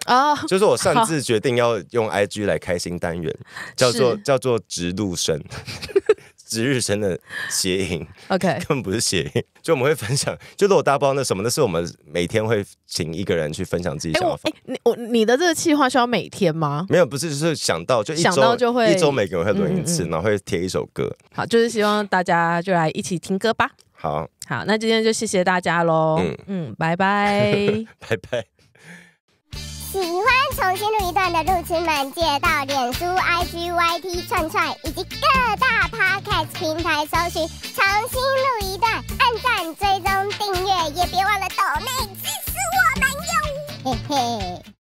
啊，就是我擅自决定要用 IG 来开新单元，叫做叫做直路生。值日生的谐音，OK，根本不是谐音。就我们会分享，就如果大包那什么，那是我们每天会请一个人去分享自己想法。哎，你我你的这个计划需要每天吗？没有，不是，就是想到就想到就会一周每个人会轮一次，然后会贴一首歌。好，就是希望大家就来一起听歌吧。好，好，那今天就谢谢大家喽。嗯嗯，拜拜，拜拜。喜欢重新录一段的路痴们，借到脸书、IG、YT 串串，以及各大 Podcast 平台搜寻“重新录一段”，按赞、追踪、订阅，也别忘了抖内支持我们哟！嘿嘿。